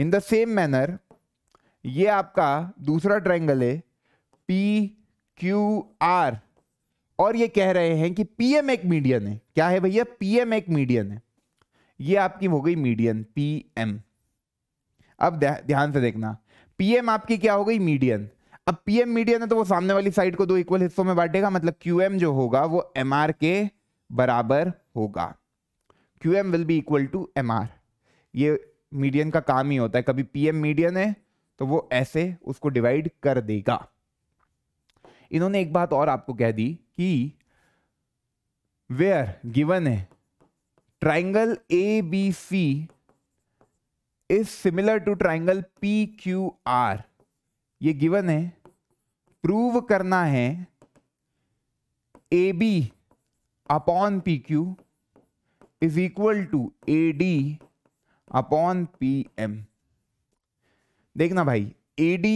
इन द सेम मैनर ये आपका दूसरा ट्राइंगल है पी क्यू आर और ये कह रहे हैं कि पीएम एक मीडियन है क्या है भैया पीएम एक मीडियन है ये आपकी हो गई मीडियन पीएम अब ध्यान से देखना पीएम आपकी क्या हो गई मीडियन अब पीएम मीडियन है तो वो सामने वाली साइड को दो इक्वल हिस्सों में बांटेगा मतलब क्यूएम जो होगा वो एम के बराबर होगा QM will be equal to M ये मीडियन का काम ही होता है कभी पीएम मीडियन है तो वो ऐसे उसको डिवाइड कर देगा इन्होंने एक बात और आपको कह दी कि वेयर गिवन है triangle A B C is similar to triangle P Q R ये गिवन है प्रूव करना है A B upon P Q is equal to A D upon P M देखना भाई ए डी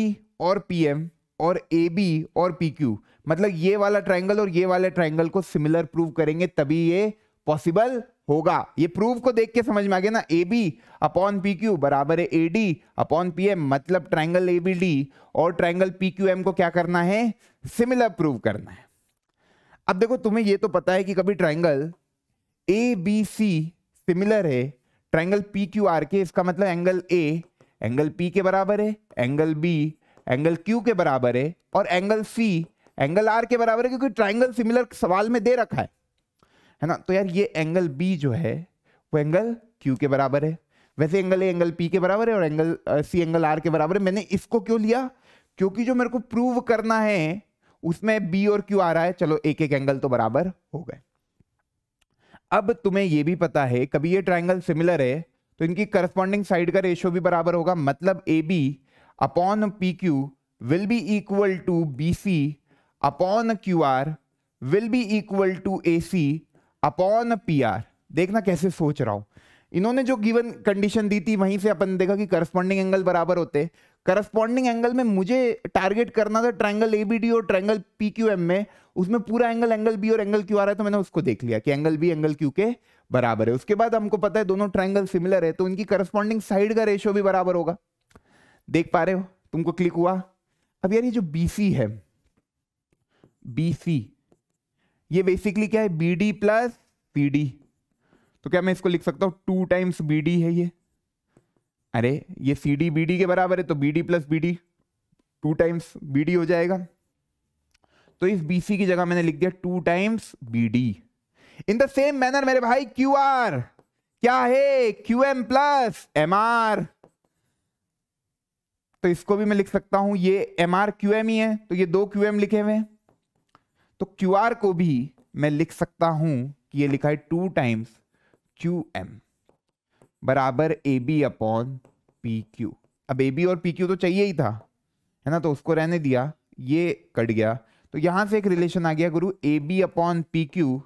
और पी एम और A B और P Q मतलब ये वाला ट्राइंगल और ये वाले ट्राइंगल को सिमिलर प्रूव करेंगे तभी ये पॉसिबल होगा ये प्रूव को देख के समझ में आ गया ना A B upon P Q बराबर है A D upon P M मतलब ट्राइंगल ए बी डी और ट्राइंगल पी क्यू एम को क्या करना है सिमिलर प्रूव करना है अब देखो तुम्हें ये तो पता है कि कभी triangle A B C similar है ट्राइंगल पी क्यू आर के इसका मतलब एंगल ए एंगल पी के बराबर है एंगल बी एंगल क्यू के बराबर है और एंगल सी एंगल आर के बराबर है क्योंकि ट्राइंगल सिमिलर सवाल में दे रखा है है ना तो यार ये एंगल बी जो है वो एंगल क्यू के बराबर है वैसे एंगल ए एंगल पी के बराबर है और एंगल सी एंगल आर के बराबर है मैंने इसको क्यों लिया क्योंकि जो मेरे को प्रूव करना है उसमें बी और क्यू आ रहा है चलो एक एक एंगल तो बराबर हो गए अब तुम्हें यह भी पता है कभी ये ट्राइंगल सिमिलर है तो इनकी करस्पॉन्डिंग साइड का रेशियो भी बराबर होगा मतलब A B upon PQ will be equal to BC upon Q R will be equal to A C upon P R देखना कैसे सोच रहा हूं इन्होंने जो गिवन कंडीशन दी थी वहीं से अपन देखा कि करस्पॉन्डिंग एंगल बराबर होते करस्पॉन्डिंग एंगल में मुझे टारगेट करना था ट्रायंगल एबीडी और ट्रायंगल पीक्यूएम में उसमें पूरा एंगल एंगल बी और एंगल क्यू आ रहा है तो मैंने उसको देख लिया कि एंगल बी एंगल क्यू के बराबर है उसके बाद हमको पता है दोनों ट्रैंगल सिमिलर है तो उनकी करस्पॉन्डिंग साइड का रेशियो भी बराबर होगा देख पा रहे हो तुमको क्लिक हुआ अब यार ये जो बी है बी सी ये बेसिकली क्या है B D plus C D तो क्या मैं इसको लिख सकता हूं टू टाइम्स बी डी है ये अरे ये सी डी बी डी के बराबर है तो B D plus B D two times B D हो जाएगा तो इस बी सी की जगह मैंने लिख दिया two times B D in the same manner मेरे भाई क्यू आर क्या है Q M plus M R तो इसको भी मैं लिख सकता हूं ये एम आर क्यू एम ही है तो ये दो क्यू एम लिखे हुए तो क्यू आर को भी मैं लिख सकता हूं कि ये लिखा है टू टाइम्स क्यू एम बराबर A B upon P Q अब ए बी और पी क्यू तो चाहिए ही था है ना तो उसको रहने दिया ये कट गया तो यहां से एक रिलेशन आ गया गुरु A B upon P Q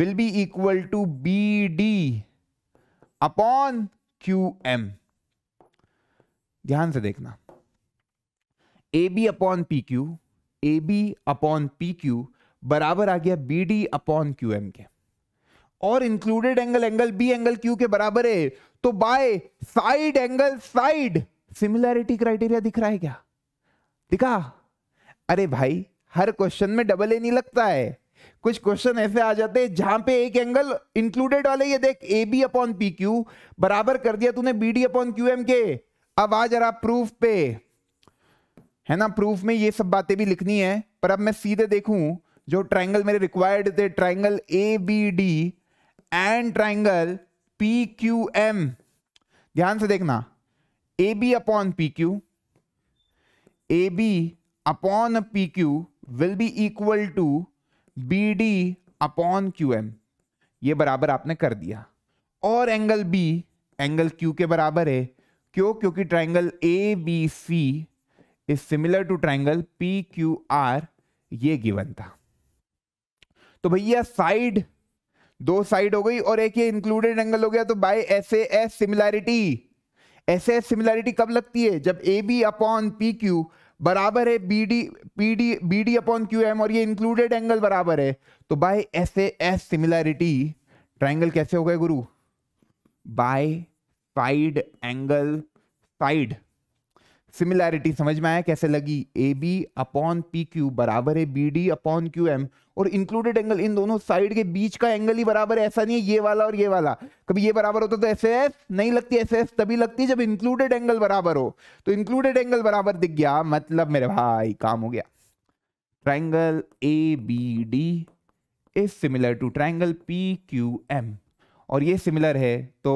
will be equal to B D upon Q M ध्यान से देखना A B upon P Q A B upon P Q बराबर आ गया B D upon Q M के और included angle angle B angle Q के बराबर है तो by side angle side similarity criteria दिख रहा है क्या दिखा अरे भाई हर क्वेश्चन में डबल ए नहीं लगता है कुछ क्वेश्चन ऐसे आ जाते हैं जहां पे एक एंगल इंक्लूडेड वाले ये देख A B upon P Q बराबर कर दिया तूने B D upon Q M के अब आ जरा प्रूफ पे है ना प्रूफ में ये सब बातें भी लिखनी है पर अब मैं सीधे देखूं जो ट्राइंगल मेरे रिक्वायर्ड थे triangle A B D and triangle P Q M ध्यान से देखना A B upon P Q A B upon P Q will be equal to B D upon Q M ये बराबर आपने कर दिया और एंगल बी एंगल क्यू के बराबर है क्यों क्योंकि triangle A B C is similar to triangle P Q R ये गिवन था तो भैया साइड दो साइड हो गई और एक ये इंक्लूडेड एंगल हो गया तो by S S similarity S S similarity कब लगती है जब A B upon P Q बराबर है B D P D B D upon Q M और ये इंक्लूडेड एंगल बराबर है तो by S S similarity triangle कैसे हो गए गुरु by side angle side similarity समझ में आया कैसे लगी A B upon P Q बराबर है B D upon Q M और इंक्लूडेड एंगल इन दोनों साइड के बीच का एंगल ही बराबर है ऐसा नहीं है ये वाला और ये वाला कभी ये बराबर होता तो एस एस नहीं लगती एस एस तभी लगती जब इंक्लूडेड एंगल बराबर हो तो इंक्लूडेड एंगल बराबर दिख गया मतलब मेरे भाई काम हो गया triangle A B D is similar to triangle P Q M और ये सिमिलर है तो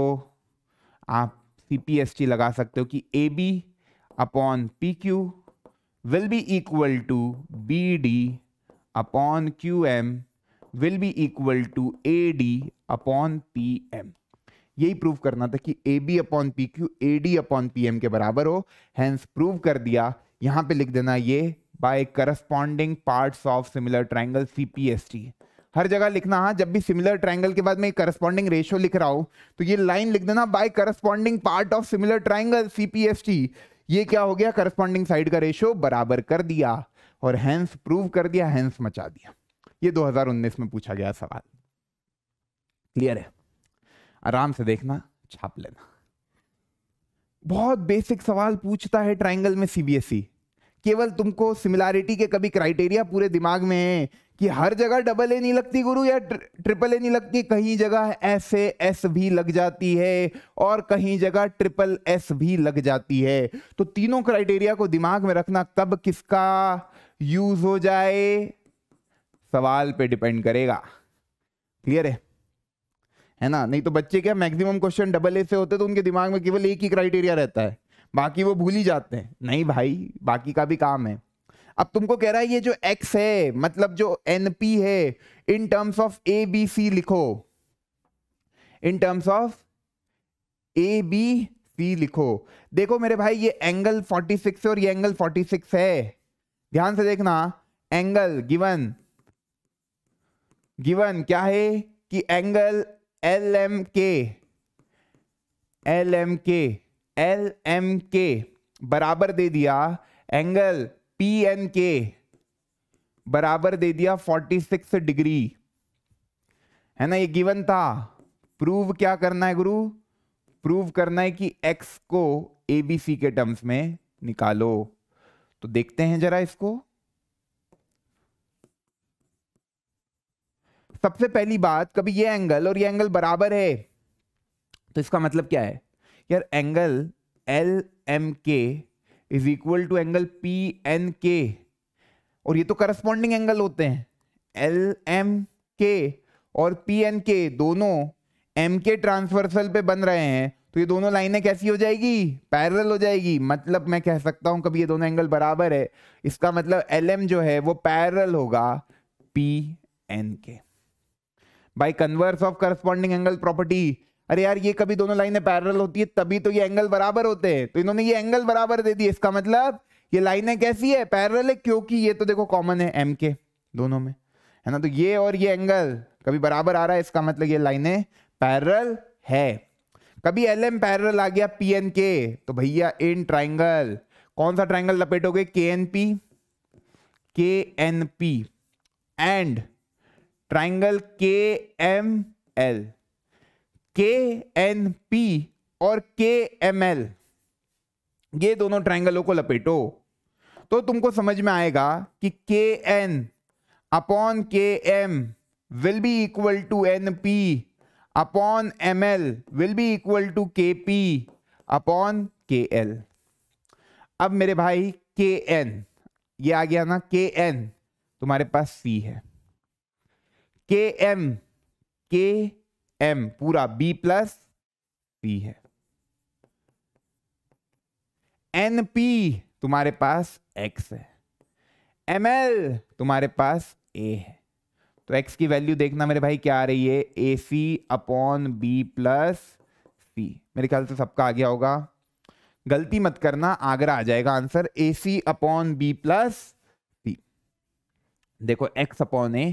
आप सी पी एस टी लगा सकते हो कि A B upon PQ will be equal to BD upon QM will be equal to AD upon PM. यही प्रूव करना था कि A B upon P Q A D upon P M के बराबर हो हैंस प्रूव कर दिया यहां पे लिख देना ये by corresponding part of similar triangle CPST हर जगह लिखना हाँ जब भी सिमिलर ट्राइंगल के बाद मैं करस्पॉन्डिंग रेशियो लिख रहा हूं तो ये लाइन लिख देना by corresponding part of similar triangle CPST ये क्या हो गया करस्पॉन्डिंग साइड का रेशियो बराबर कर दिया और हैंस प्रूव कर दिया हैंस मचा दिया ये 2019 में पूछा गया सवाल क्लियर है आराम से देखना छाप लेना बहुत बेसिक सवाल पूछता है ट्राइंगल में सीबीएसई e। केवल तुमको सिमिलैरिटी के कभी क्राइटेरिया पूरे दिमाग में कि हर जगह डबल ए नहीं लगती गुरु या ट्रिपल ए नहीं लगती कहीं जगह एस ए एस भी लग जाती है और कहीं जगह ट्रिपल एस भी लग जाती है तो तीनों क्राइटेरिया को दिमाग में रखना कब किसका यूज हो जाए सवाल पे डिपेंड करेगा क्लियर है है ना नहीं तो बच्चे क्या मैक्सिमम क्वेश्चन डबल ए से होते तो उनके दिमाग में केवल एक ही क्राइटेरिया रहता है बाकी वो भूल ही जाते हैं नहीं भाई बाकी का भी काम है अब तुमको कह रहा है ये जो एक्स है मतलब जो पी है in terms of A B C लिखो in terms of A B C लिखो देखो मेरे भाई ये एंगल 46 है और ये एंगल 46 है ध्यान से देखना एंगल गिवन गिवन क्या है कि एंगल एल एम के एल एम के एल एम के बराबर दे दिया एंगल पी एन के बराबर दे दिया 46 डिग्री है ना ये गिवन था प्रूव क्या करना है गुरु प्रूव करना है कि x को ए बी सी के टर्म्स में निकालो तो देखते हैं जरा इसको सबसे पहली बात कभी ये एंगल और ये एंगल बराबर है तो इसका मतलब क्या है यार angle L M K is equal to angle P N K और ये तो करस्पॉन्डिंग एंगल होते हैं एल एम के और पी एन के दोनों एम के ट्रांसवर्सल पे बन रहे हैं तो ये दोनों लाइनें कैसी हो जाएगी पैरेलल हो जाएगी मतलब मैं कह सकता हूं कभी ये दोनों एंगल बराबर है इसका मतलब एल एम जो है वो पैरेलल होगा पी एन के by converse of corresponding angle property अरे यार ये कभी दोनों लाइनें पैरल होती है तभी तो ये एंगल बराबर होते हैं तो इन्होंने ये एंगल बराबर दे दिए इसका मतलब ये लाइनें कैसी है पैरल है क्योंकि ये तो देखो कॉमन है एम के दोनों में है ना तो ये और ये एंगल कभी बराबर आ रहा है इसका मतलब ये लाइनें पैरल है कभी एल एम पैरल आ गया पी एन के तो भैया इन ट्राइंगल कौन सा ट्राइंगल लपेटोगे K N P K N P and triangle K M L K N P और के एम एल ये दोनों ट्राइंगलों को लपेटो तो तुमको समझ में आएगा कि K N upon K M will be equal to N P upon M L will be equal to K P upon K L अब मेरे भाई के एन ये आ गया ना के एन तुम्हारे पास सी है के एम के एम पूरा बी प्लस सी है एन पी तुम्हारे पास एक्स है एम एल तुम्हारे पास ए है तो एक्स की वैल्यू देखना मेरे भाई क्या आ रही है A C upon B plus C मेरे ख्याल से सबका आ गया होगा गलती मत करना आगरा आ जाएगा answer A C upon B plus C देखो एक्स अपॉन ए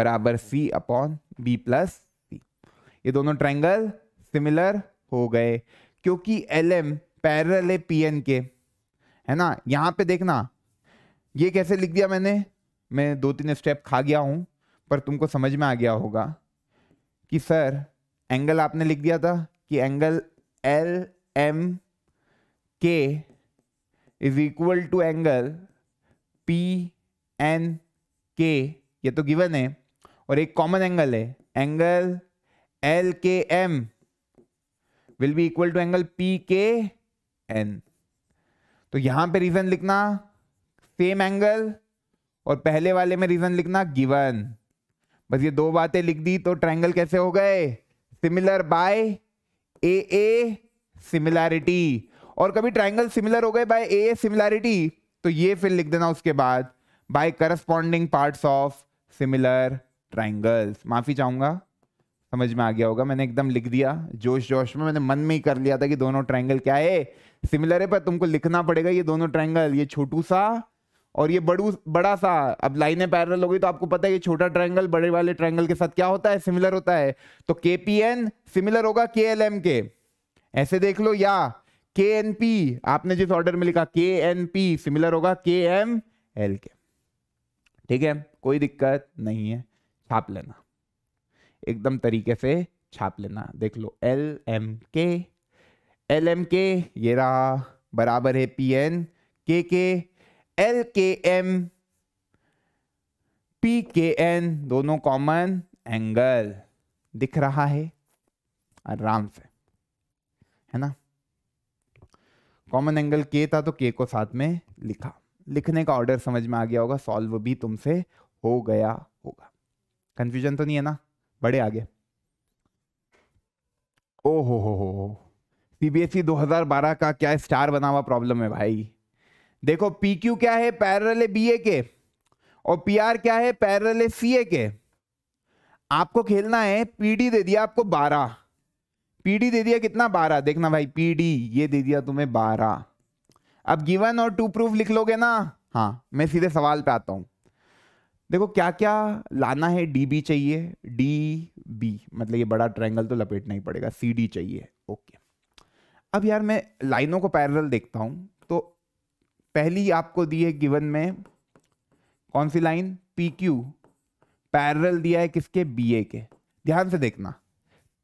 बराबर सी अपॉन बी प्लस ये दोनों ट्रायंगल सिमिलर हो गए क्योंकि एल एम पैरल है पी एन के है ना यहाँ पे देखना ये कैसे लिख दिया मैंने मैं दो तीन स्टेप खा गया हूँ पर तुमको समझ में आ गया होगा कि सर एंगल आपने लिख दिया था कि angle L M K is equal to angle P N K ये तो गिवन है और एक कॉमन एंगल है angle L K M will be equal to angle P K N तो यहां पे रीजन लिखना सेम एंगल और पहले वाले में रीजन लिखना गिवन बस ये दो बातें लिख दी तो ट्रायंगल कैसे हो गए similar by A A similarity और कभी ट्रायंगल सिमिलर हो गए बाय ए ए सिमिलैरिटी तो ये फिर लिख देना उसके बाद by corresponding parts of similar triangles माफी चाहूंगा समझ में आ गया होगा मैंने एकदम लिख दिया जोश जोश में मैंने मन में ही कर लिया था कि दोनों ट्रायंगल क्या है सिमिलर है पर तुमको लिखना पड़ेगा ये दोनों ट्रायंगल ये छोटू सा और ये बड़ू बड़ा सा अब लाइनें पैरल हो गई तो आपको पता है कि छोटा ट्रायंगल बड़े वाले ट्रायंगल के साथ क्या होता है सिमिलर होता है तो के पी एन सिमिलर होगा के एल एम के ऐसे देख लो या के एन पी आपने जिस ऑर्डर में लिखा के एन पी सिमिलर होगा के एम एल के ठीक है कोई दिक्कत नहीं है छाप लेना एकदम तरीके से छाप लेना देख लो एल एम के एल एम के ये रहा बराबर है पी एन के K L K M P K N दोनों कॉमन एंगल दिख रहा है आराम से है ना कॉमन एंगल के था तो के को साथ में लिखा लिखने का ऑर्डर समझ में आ गया होगा सॉल्व भी तुमसे हो गया होगा कंफ्यूजन तो नहीं है ना बड़े आगे ओ हो हो हो सीबीएसई e 2012 का क्या स्टार बना हुआ प्रॉब्लम है भाई देखो पी क्यू क्या है पैरल बी ए के और पी आर क्या है पैरल सी ए के आपको खेलना है पीडी दे दिया आपको बारह पीडी दे दिया कितना बारह देखना भाई पीडी ये दे दिया तुम्हें बारह अब गिवन और टू प्रूफ लिख लोगे ना हाँ मैं सीधे सवाल पे आता हूं देखो क्या क्या लाना है डी बी चाहिए डी बी मतलब ये बड़ा ट्रायंगल तो लपेटना ही पड़ेगा सी डी चाहिए ओके अब यार मैं लाइनों को पैरेलल देखता हूँ तो पहली आपको दी है गिवन में कौन सी लाइन पी क्यू पैरल दिया है किसके बी ए के ध्यान से देखना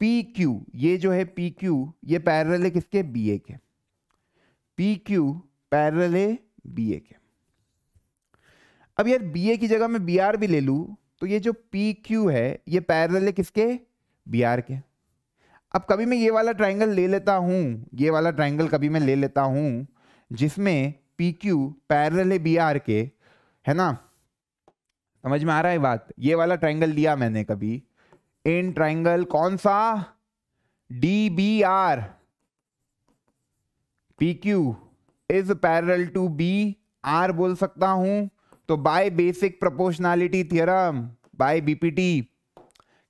पी क्यू ये जो है पी क्यू ये पैरल है किसके बी ए के पी क्यू पैरल है बी ए के अब यार बी ए की जगह मैं बी आर भी ले लूँ तो ये जो पी क्यू है ये पैरल है किसके बी आर के अब कभी मैं ये वाला ट्राइंगल ले लेता हूँ ये वाला ट्राइंगल कभी मैं ले लेता हूँ जिसमें पी क्यू पैरल है बी आर के है ना समझ में आ रहा है बात ये वाला ट्राइंगल लिया मैंने कभी इन ट्राइंगल कौन सा D B R P Q is parallel to B R बोल सकता हूं तो by basic proportionality theorem by BPT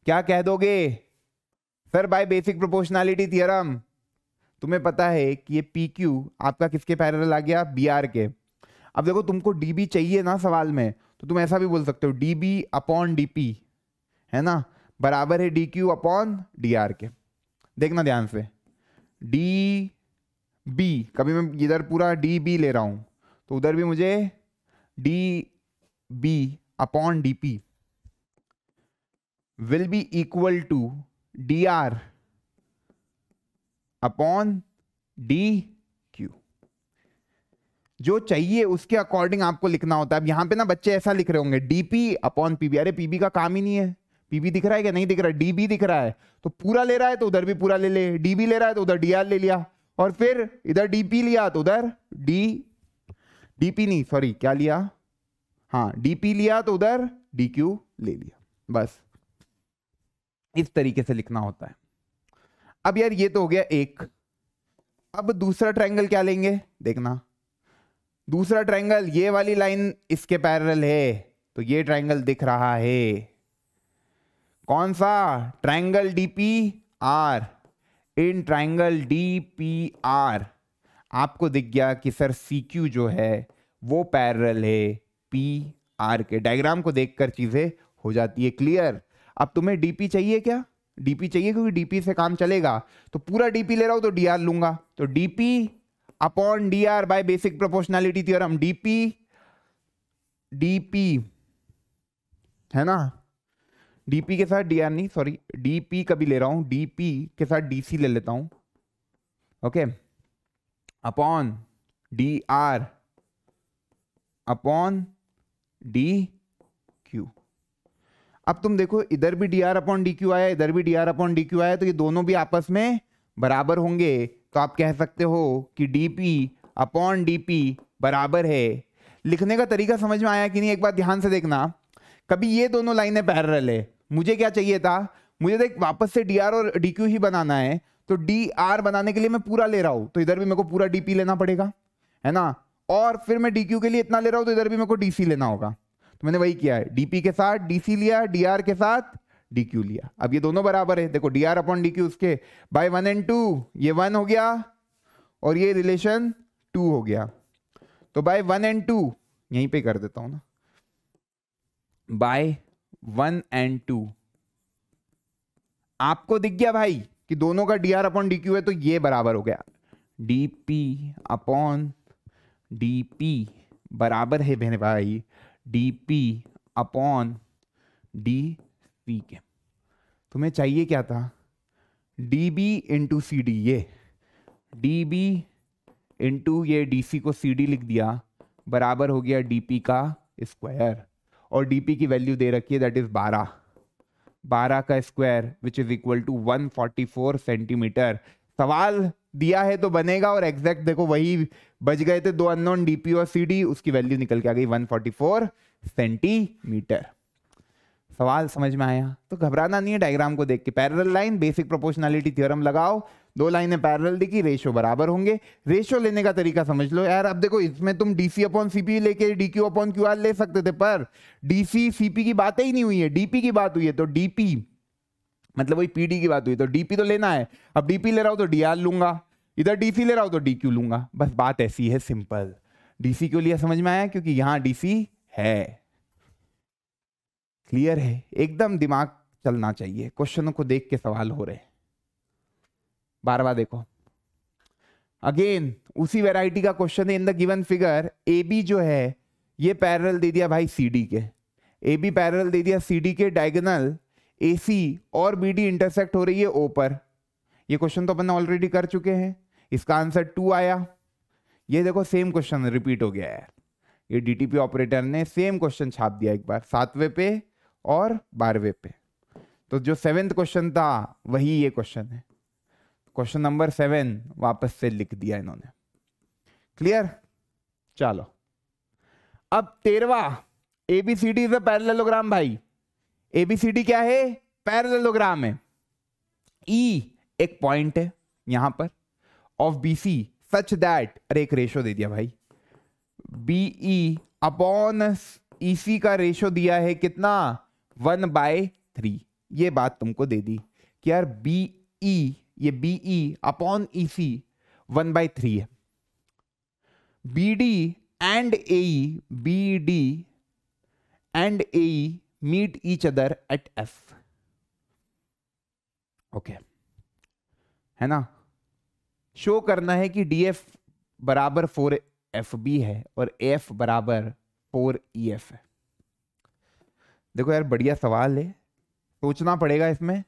क्या कह दोगे sir by basic proportionality theorem तुम्हें पता है कि ये पी क्यू आपका किसके पैरल आ गया बी आर के अब देखो तुमको डी बी चाहिए ना सवाल में तो तुम ऐसा भी बोल सकते हो D B upon D P है ना बराबर है D Q upon D R के देखना ध्यान से डी बी कभी मैं इधर पूरा डी बी ले रहा हूँ तो उधर भी मुझे D B upon D P will be equal to D R upon D Q जो चाहिए उसके अकॉर्डिंग आपको लिखना होता है अब यहां पे ना बच्चे ऐसा लिख रहे होंगे डीपी अपॉन पीबी अरे पीबी का काम ही नहीं है पीबी दिख रहा है क्या नहीं दिख रहा है डीबी दिख रहा है तो पूरा ले रहा है तो उधर भी पूरा ले ले डीबी ले रहा है तो उधर डी आर ले लिया और फिर इधर डीपी लिया तो उधर डी डीपी नहीं सॉरी क्या लिया हाँ डीपी लिया तो उधर डीक्यू ले लिया बस इस तरीके से लिखना होता है अब यार ये तो हो गया एक अब दूसरा ट्रायंगल क्या लेंगे देखना दूसरा ट्रायंगल ये वाली लाइन इसके पैरेलल है तो ये ट्रायंगल दिख रहा है कौन सा triangle DP R in triangle D P R आपको दिख गया कि सर सी क्यू जो है वो पैरल है पी आर के डायग्राम को देखकर चीज़ें हो जाती है क्लियर अब तुम्हें डीपी चाहिए क्या डीपी चाहिए क्योंकि डीपी से काम चलेगा तो पूरा डीपी ले रहा हूं तो डीआर लूंगा तो DP upon DR by basic proportionality theorem DP DP है ना डीपी के साथ डीआर नहीं सॉरी डीपी कभी ले रहा हूं डीपी के साथ डीसी ले लेता हूं okay okay? Upon D R upon D Q अब तुम देखो इधर भी D R upon D Q आया इधर भी D R upon D Q आया तो ये दोनों भी आपस में बराबर होंगे तो आप कह सकते हो कि D P upon D P बराबर है लिखने का तरीका समझ में आया कि नहीं एक बार ध्यान से देखना कभी ये दोनों लाइनें पैरल है मुझे क्या चाहिए था मुझे देख तो वापस से डी आर और डी क्यू ही बनाना है तो डी आर बनाने के लिए मैं पूरा ले रहा हूं तो इधर भी मेरे को पूरा डीपी लेना पड़ेगा है ना और फिर मैं डी क्यू के लिए इतना ले रहा हूं तो इधर भी मेरे को डी सी लेना होगा तो मैंने वही किया है डीपी के साथ डीसी लिया डी आर के साथ डी क्यू लिया अब ये दोनों बराबर है देखो D R upon D Q उसके बाय वन एंड टू ये वन हो गया और ये रिलेशन टू हो गया तो बाय वन एंड टू यहीं पे कर देता हूं ना बाय वन एंड टू आपको दिख गया भाई कि दोनों का D R upon D Q है तो ये बराबर हो गया D P upon D P बराबर है बहन भाई D P upon D P के तुम्हें चाहिए क्या था D B into C D ये डी बी इंटू ये डी सी को सी डी लिख दिया बराबर हो गया डी पी का स्क्वायर और डी पी की वैल्यू दे रखी है दैट इज़ बारह 12 का square which is equal to 144 centimetre सवाल दिया है तो बनेगा और एग्जैक्ट देखो वही बच गए थे दो अननोन डीपी और सीडी उसकी वैल्यू निकल के आ गई 144 सेंटीमीटर सवाल समझ में आया तो घबराना नहीं है डायग्राम को देख के parallel line basic proportionality theorem लगाओ दो लाइनें पैरल दिखी रेशो बराबर होंगे रेशो लेने का तरीका समझ लो यार अब देखो इसमें तुम डीसी अपॉन सीपी लेके डीक्यू अपॉन क्यू ले सकते थे पर डीसी सीपी की बातें ही नहीं हुई है डीपी की बात हुई है तो डीपी मतलब वही पीडी की बात हुई तो डीपी तो लेना है अब डीपी ले रहा हूं तो डीआर लूंगा इधर डीसी ले रहा हूं तो डीक्यू लूंगा बस बात ऐसी है सिंपल डीसी क्यों लिया समझ में आया क्योंकि यहां डीसी है क्लियर है एकदम दिमाग चलना चाहिए क्वेश्चनों को देख के सवाल हो रहे हैं बार बार देखो अगेन उसी वेराइटी का क्वेश्चन है in the given figure A B जो है ये पैरल दे दिया भाई सी डी के ए बी पैरल दे दिया सी डी के डायगनल ए सी और बी डी इंटरसेक्ट हो रही है ओ पर ये क्वेश्चन तो अपन ऑलरेडी कर चुके हैं इसका आंसर टू आया ये देखो सेम क्वेश्चन रिपीट हो गया है ये डीटीपी ऑपरेटर ने सेम क्वेश्चन छाप दिया एक बार सातवें पे और बारहवें पे तो जो सेवेंथ क्वेश्चन था वही ये क्वेश्चन है क्वेश्चन नंबर सेवन वापस से लिख दिया इन्होंने क्लियर चलो अब तेरवा एबीसीडी इज अ पैरेललोग्राम भाई एबीसीडी क्या है पैरेललोग्राम है ई e, एक पॉइंट है यहां पर ऑफ बीसी सच दैट अरे एक रेशो दे दिया भाई बीई अपॉन ईसी का रेशो दिया है कितना वन बाय थ्री ये बात तुमको दे दी कि यार बी ई e, ये B E upon E C one by three है B D and A B D and A meet each other at F okay है ना शो करना है कि डी एफ बराबर फोर एफ बी है और एफ बराबर फोर ई एफ है देखो यार बढ़िया सवाल है सोचना पड़ेगा इसमें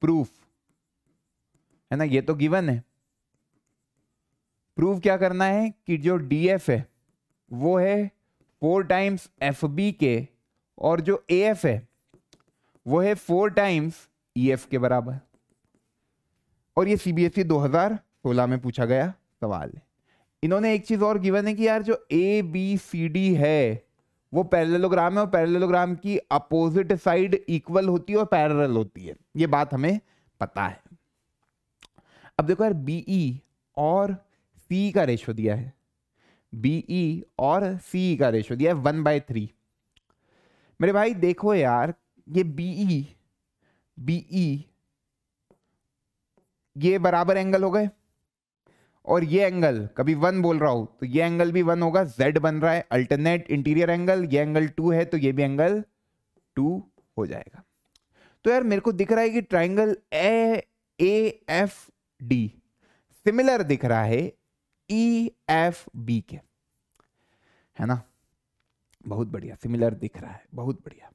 प्रूफ है ना ये तो गिवन है प्रूफ क्या करना है कि जो डी एफ है वो है फोर टाइम्स एफ बी के और जो ए एफ है वो है फोर टाइम्स ई एफ के बराबर और ये e सीबीएसई 2016 में पूछा गया सवाल है इन्होंने एक चीज और गिवन है कि यार जो ए बी सी डी है वो पैरेललोग्राम है और पैरेललोग्राम की अपोजिट साइड इक्वल होती है और पैरेलल होती है ये बात हमें पता है अब देखो यार बीई e और सी का रेशो दिया है बीई e और सी का रेशो दिया है वन बाय थ्री मेरे भाई देखो यार ये बीई बीई e, ये बराबर एंगल हो गए और ये एंगल कभी वन बोल रहा हूं तो ये एंगल भी वन होगा जेड बन रहा है अल्टरनेट इंटीरियर एंगल ये एंगल टू है तो ये भी एंगल टू हो जाएगा तो यार मेरे को दिख रहा है कि triangle A A F D similar दिख रहा है ई एफ बी के है ना बहुत बढ़िया सिमिलर दिख रहा है बहुत बढ़िया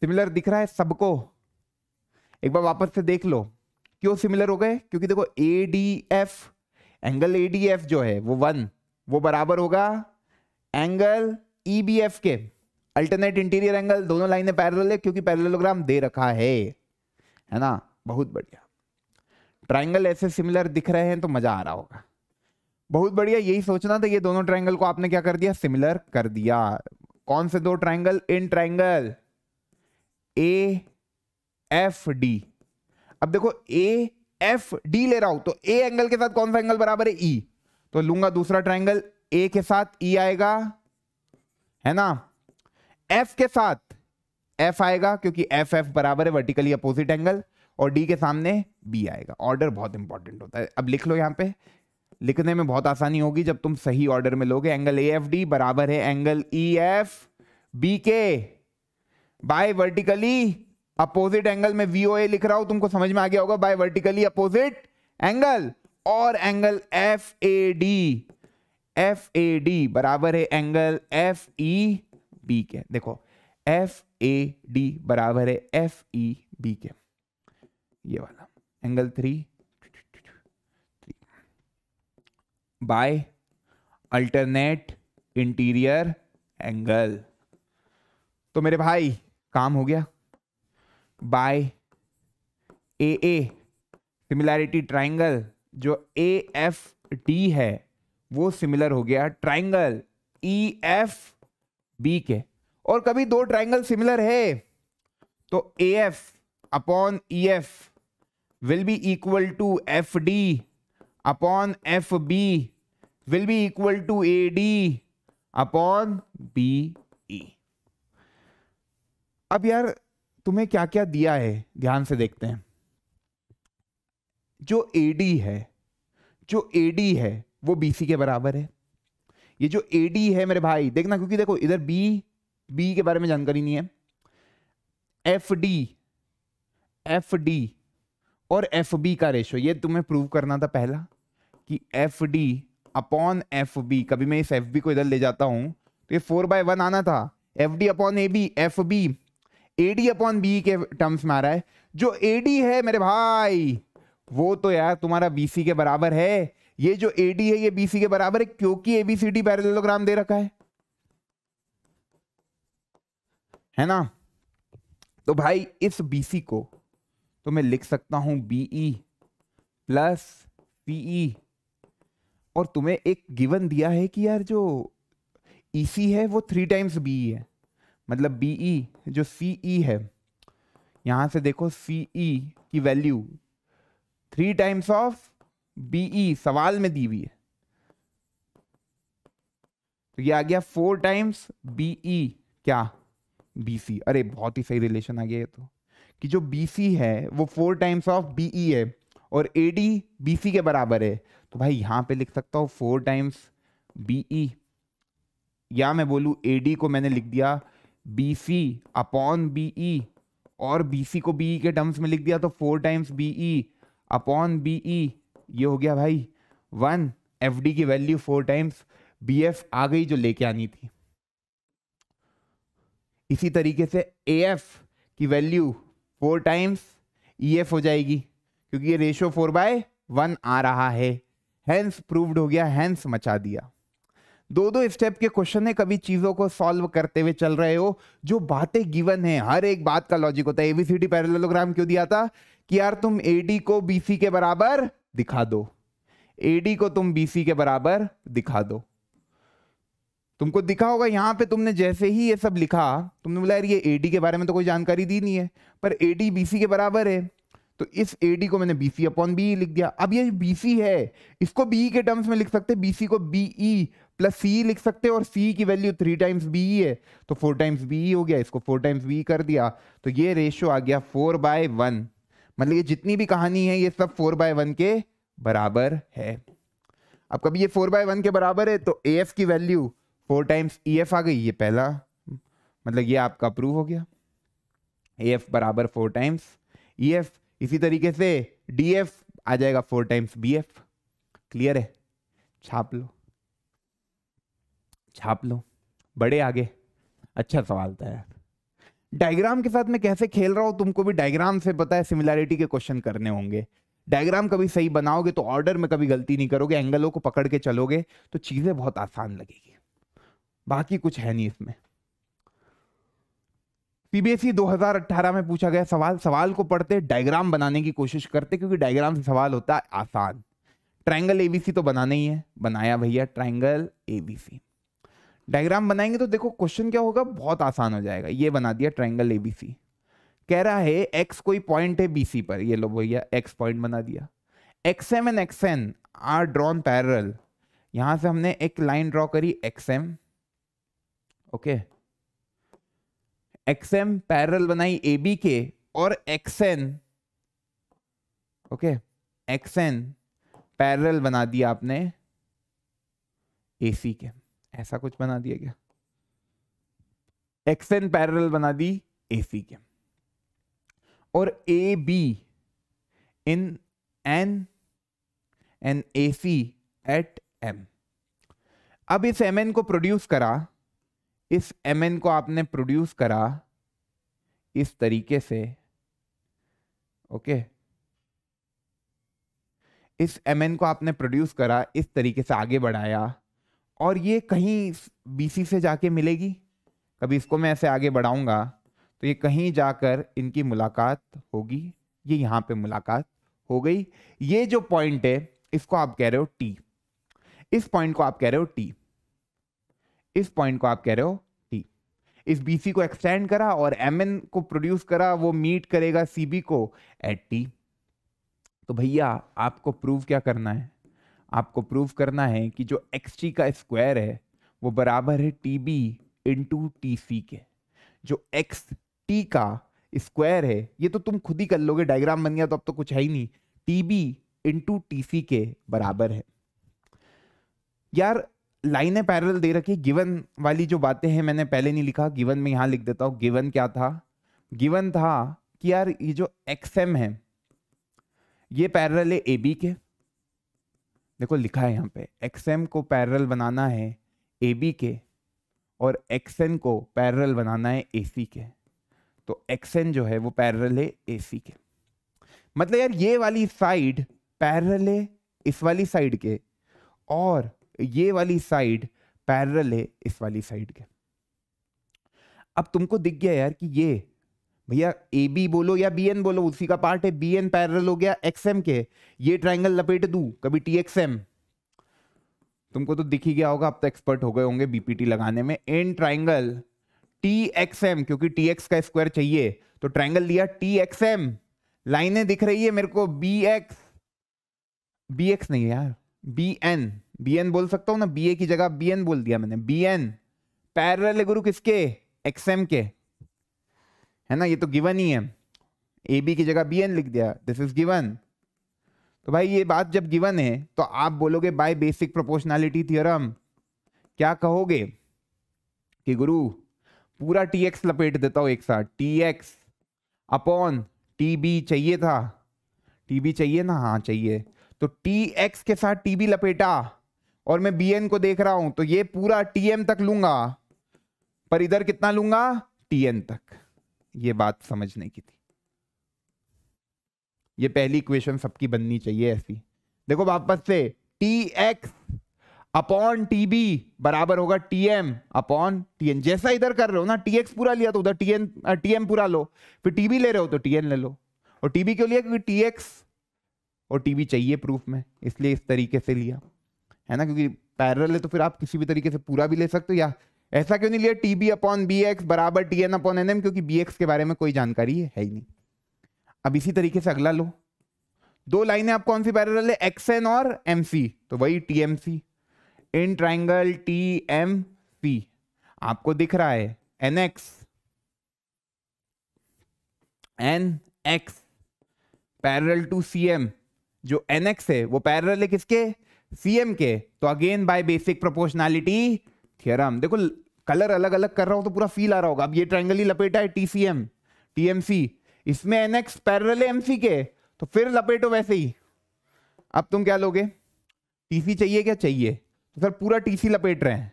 सिमिलर दिख रहा है सबको एक बार वापस से देख लो क्यों सिमिलर हो गए क्योंकि देखो A D F angle A जो है वो वन वो बराबर होगा एंगल ई e के अल्टरनेट इंटीरियर एंगल दोनों लाइनें पैरेलल है क्योंकि पैरेललोग्राम दे रखा है है ना बहुत बढ़िया ट्राइंगल ऐसे सिमिलर दिख रहे हैं तो मजा आ रहा होगा बहुत बढ़िया यही सोचना था ये दोनों ट्राइंगल को आपने क्या कर दिया सिमिलर कर दिया कौन से दो triangle in triangle A F D अब देखो ए एफ डी ले रहा हूं तो ए एंगल के साथ कौन सा एंगल बराबर है ई e. तो लूंगा दूसरा ट्राइंगल ए के साथ ई e आएगा है ना एफ के साथ एफ आएगा क्योंकि एफ एफ बराबर है वर्टिकली अपोजिट एंगल और डी के सामने बी आएगा ऑर्डर बहुत इंपॉर्टेंट होता है अब लिख लो यहां पे लिखने में बहुत आसानी होगी जब तुम सही ऑर्डर में लोगे एंगल ए एफ डी बराबर है एंगल ई एफ बी के बाय वर्टिकली अपोजिट एंगल में ए लिख रहा हूं तुमको समझ में आ गया होगा बाय वर्टिकली अपोजिट एंगल और angle F A D F A D बराबर है एंगल एफ ई बी के देखो एफ ए डी बराबर है एफ ई बी के ये वाला angle three three by alternate interior angle तो मेरे भाई काम हो गया by A A similarity triangle जो ए एफ डी है वो सिमिलर हो गया ट्राइंगल ई एफ बी के और कभी दो ट्राइंगल सिमिलर है तो A F upon E F will be equal to F D upon F B will be equal to A D upon B E अब यार तुम्हें क्या क्या दिया है ध्यान से देखते हैं जो एडी है जो एडी है वो बीसी के बराबर है ये जो एडी है मेरे भाई देखना क्योंकि देखो इधर बी बी के बारे में जानकारी नहीं है एफ डी एफ डी और एफ बी का रेशो ये तुम्हें प्रूव करना था पहला कि F D upon F B कभी मैं इस एफ बी को इधर ले जाता हूं तो ये फोर बाय वन आना था F D upon A B F B A D upon B के टर्म्स में आ रहा है जो ए डी है मेरे भाई वो तो यार तुम्हारा बी सी के बराबर है ये जो ए डी है ये बी सी के बराबर है क्योंकि एबीसीडी पैरेलोग्राम दे रखा है है ना तो भाई इस बीसी को तो मैं लिख सकता हूं बीई प्लस पीई और तुम्हें एक गिवन दिया है कि यार जो ईसी e है वो थ्री टाइम्स बी है मतलब बी ई e, जो सी ई e है यहां से देखो सी ई e की value three times of B E सवाल में दी हुई है तो ये आ गया फोर टाइम्स बी ई क्या बी सी अरे बहुत ही सही रिलेशन आ गया ये तो कि जो बी सी है वो four times of B E है और ए डी बी सी के बराबर है तो भाई यहां पे लिख सकता हूं फोर टाइम्स बी ई या मैं बोलू ए डी को मैंने लिख दिया B C upon B E और बी सी को बी ई e के टर्म्स में लिख दिया तो four times B E upon B E ये हो गया भाई वन एफ डी की value four times B F आ गई जो लेके आनी थी इसी तरीके से ए एफ की value four times E F हो जाएगी क्योंकि ये रेशो फोर बाय वन आ रहा है हैंस प्रूव्ड हो गया हैंस मचा दिया दो दो स्टेप के क्वेश्चन है कभी चीज़ों को सॉल्व करते हुए चल रहे हो जो बातें गिवन है हर एक बात का लॉजिक होता है एबीसीडी पैरेललोग्राम क्यों दिया था कि यार तुम एडी को बीसी के बराबर दिखा दो एडी को तुम बीसी के बराबर दिखा दो तुमको दिखा होगा यहां पे तुमने जैसे ही ये सब लिखा तुमने बोला यार ये एडी के बारे में तो कोई जानकारी दी नहीं है पर एडी बीसी के बराबर है तो इस एडी को मैंने बीसी अपॉन बी लिख दिया अब ये बीसी है इसको बीई e के टर्म्स में लिख सकते बीसी को बीई प्लस सी लिख सकते हैं और सी की वैल्यू थ्री टाइम्स बी ही है तो फोर टाइम्स बी ही हो गया इसको फोर टाइम्स बी कर दिया तो ये रेशियो आ गया फोर बाय वन मतलब ये जितनी भी कहानी है ये सब फोर बाय वन के बराबर है अब कभी ये फोर बाय वन के बराबर है तो ए एफ की value four times E F आ गई ये पहला मतलब ये आपका प्रूव हो गया ए एफ बराबर फोर टाइम्स ई एफ इसी तरीके से डी एफ आ जाएगा four times B F clear है छाप लो छाप लो बड़े आगे अच्छा सवाल था यार डायग्राम के साथ मैं कैसे खेल रहा हूं तुमको भी डायग्राम से पता है सिमिलैरिटी के क्वेश्चन करने होंगे डायग्राम कभी सही बनाओगे तो ऑर्डर में कभी गलती नहीं करोगे एंगलों को पकड़ के चलोगे तो चीज़ें बहुत आसान लगेगी बाकी कुछ है नहीं इसमें पीबीएसई 2018 में पूछा गया सवाल सवाल को पढ़ते डायग्राम बनाने की कोशिश करते क्योंकि डायग्राम से सवाल होता है आसान ट्राइंगल एबीसी तो बनाना ही है बनाया भैया ट्राइंगल एबीसी डायग्राम बनाएंगे तो देखो क्वेश्चन क्या होगा बहुत आसान हो जाएगा ये बना दिया ट्राइंगल सी कह रहा है एक्स कोई पॉइंट है बीसी पर ये लो भैया एक्स पॉइंट बना दिया X M and X N are drawn parallel यहां से हमने एक लाइन ड्रॉ करी X M okay X M parallel बनाई ए बी के और X N okay X N parallel बना दिया आपने ए सी के ऐसा कुछ बना दिया गया एक्स एन पैरल बना दी ए सी के और A B in N N A C at M अब इस एम एन को प्रोड्यूस करा इस एम एन को आपने प्रोड्यूस करा इस तरीके से ओके okay. इस एम एन को आपने प्रोड्यूस करा इस तरीके से आगे बढ़ाया और ये कहीं बीसी से जाके मिलेगी कभी इसको मैं ऐसे आगे बढ़ाऊंगा तो ये कहीं जाकर इनकी मुलाकात होगी ये यहां पे मुलाकात हो गई ये जो पॉइंट है इसको आप कह रहे हो टी इस पॉइंट को आप कह रहे हो टी इस पॉइंट को आप कह रहे हो टी इस बीसी को एक्सटेंड करा और एम को प्रोड्यूस करा वो मीट करेगा सीबी को एट टी तो भैया आपको प्रूव क्या करना है आपको प्रूव करना है कि जो एक्स टी का स्क्वायर है वो बराबर है T B into T C के जो एक्स टी का स्क्वायर है ये तो तुम खुद ही कर लोगे डायग्राम बन गया तो अब तो कुछ है ही नहीं T B into T C के बराबर है यार लाइनें पैरल दे रखी गिवन वाली जो बातें हैं मैंने पहले नहीं लिखा गिवन में यहाँ लिख देता हूँ गिवन क्या था गिवन था कि यार ये जो एक्स एम है ये पैरल है ए बी के देखो लिखा है यहाँ पे एक्सएम को पैरल बनाना है ए बी के और एक्सएन को पैरल बनाना है ए सी के तो एक्सएन जो है वो पैरल है ए सी के मतलब यार ये वाली साइड पैरल है इस वाली साइड के और ये वाली साइड पैरल है इस वाली साइड के अब तुमको दिख गया यार कि ये भैया ए बी बोलो या बी एन बोलो उसी का पार्ट है बी एन पैरल हो गया एक्स एम के ये ट्राइंगल लपेट दू कभी टी एक्स एम तुमको तो दिख ही गया होगा आप तो एक्सपर्ट हो गए होंगे बीपीटी लगाने में in triangle T X M क्योंकि टी एक्स का स्क्वायर चाहिए तो ट्राइंगल लिया टी एक्स एम लाइने दिख रही है मेरे को बी एक्स बी एक्स नहीं है यार बी एन बी एन बोल सकता हूँ ना बी ए की जगह बी एन बोल दिया मैंने बी एन पैरल है गुरु किसके एक्स एम के है ना ये तो गिवन ही है ए बी की जगह बी एन लिख दिया दिस इज गिवन तो भाई ये बात जब गिवन है तो आप बोलोगे बाय बेसिक प्रोपोर्शनैलिटी थ्योरम क्या कहोगे कि गुरु पूरा टी एक्स लपेट देता हूँ एक साथ T X upon T B चाहिए था टी बी चाहिए ना हाँ चाहिए तो टी एक्स के साथ टी बी लपेटा और मैं बी एन को देख रहा हूं तो ये पूरा टी एम तक लूंगा पर इधर कितना लूंगा टी एन तक ये बात समझने की थी ये पहली इक्वेशन सबकी बननी चाहिए ऐसी देखो वापस से T X upon T B बराबर होगा T M upon T N जैसा इधर कर रहे हो ना टी एक्स पूरा लिया तो उधर टी एन टी एम पूरा लो फिर टी बी ले रहे हो तो टी एन ले लो और टी बी क्यों लिया क्योंकि टी एक्स और टी बी चाहिए प्रूफ में इसलिए इस तरीके से लिया है ना क्योंकि पैरल है तो फिर आप किसी भी तरीके से पूरा भी ले सकते हो या ऐसा क्यों नहीं लिया T B upon B x बराबर T N upon N M क्योंकि बी एक्स के बारे में कोई जानकारी है ही नहीं अब इसी तरीके से अगला लो दो लाइनें आप कौन सी पैरेलल है एक्स एन और एम सी तो वही T M C in triangle T M C आपको दिख रहा है N X N X parallel to C M जो एन एक्स है वो पैरल है किसके सी एम के तो again by basic proportionality theorem देखो कलर अलग अलग कर रहा हूं तो पूरा फील आ रहा होगा अब ये ट्राइंगल ही लपेटा है टीसीएम टीएमसी इसमें एनएक्स पैरल एमसी के तो फिर लपेटो वैसे ही अब तुम क्या लोगे टीसी चाहिए क्या चाहिए तो सर पूरा टीसी लपेट रहे हैं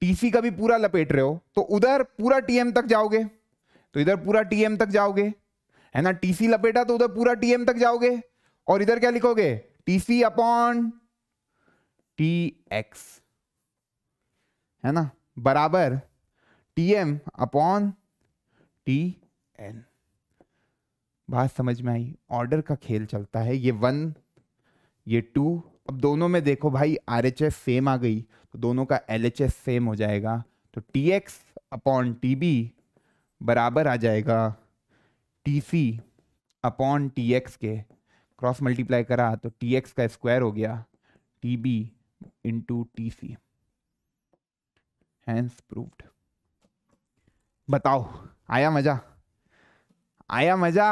टीसी का भी पूरा लपेट रहे हो तो उधर पूरा टीएम तक जाओगे तो इधर पूरा टीएम तक जाओगे है ना टीसी लपेटा तो उधर पूरा टीएम तक जाओगे और इधर क्या लिखोगे टीसी अपॉन टी एक्स है ना बराबर T M upon T N बात समझ में आई ऑर्डर का खेल चलता है ये वन ये टू अब दोनों में देखो भाई आर एच एस सेम आ गई तो दोनों का एल एच एस सेम हो जाएगा तो T X upon T B बराबर आ जाएगा T C upon T X के क्रॉस मल्टीप्लाई करा तो टी एक्स का स्क्वायर हो गया T B into T C hence proved बताओ आया मजा आया मजा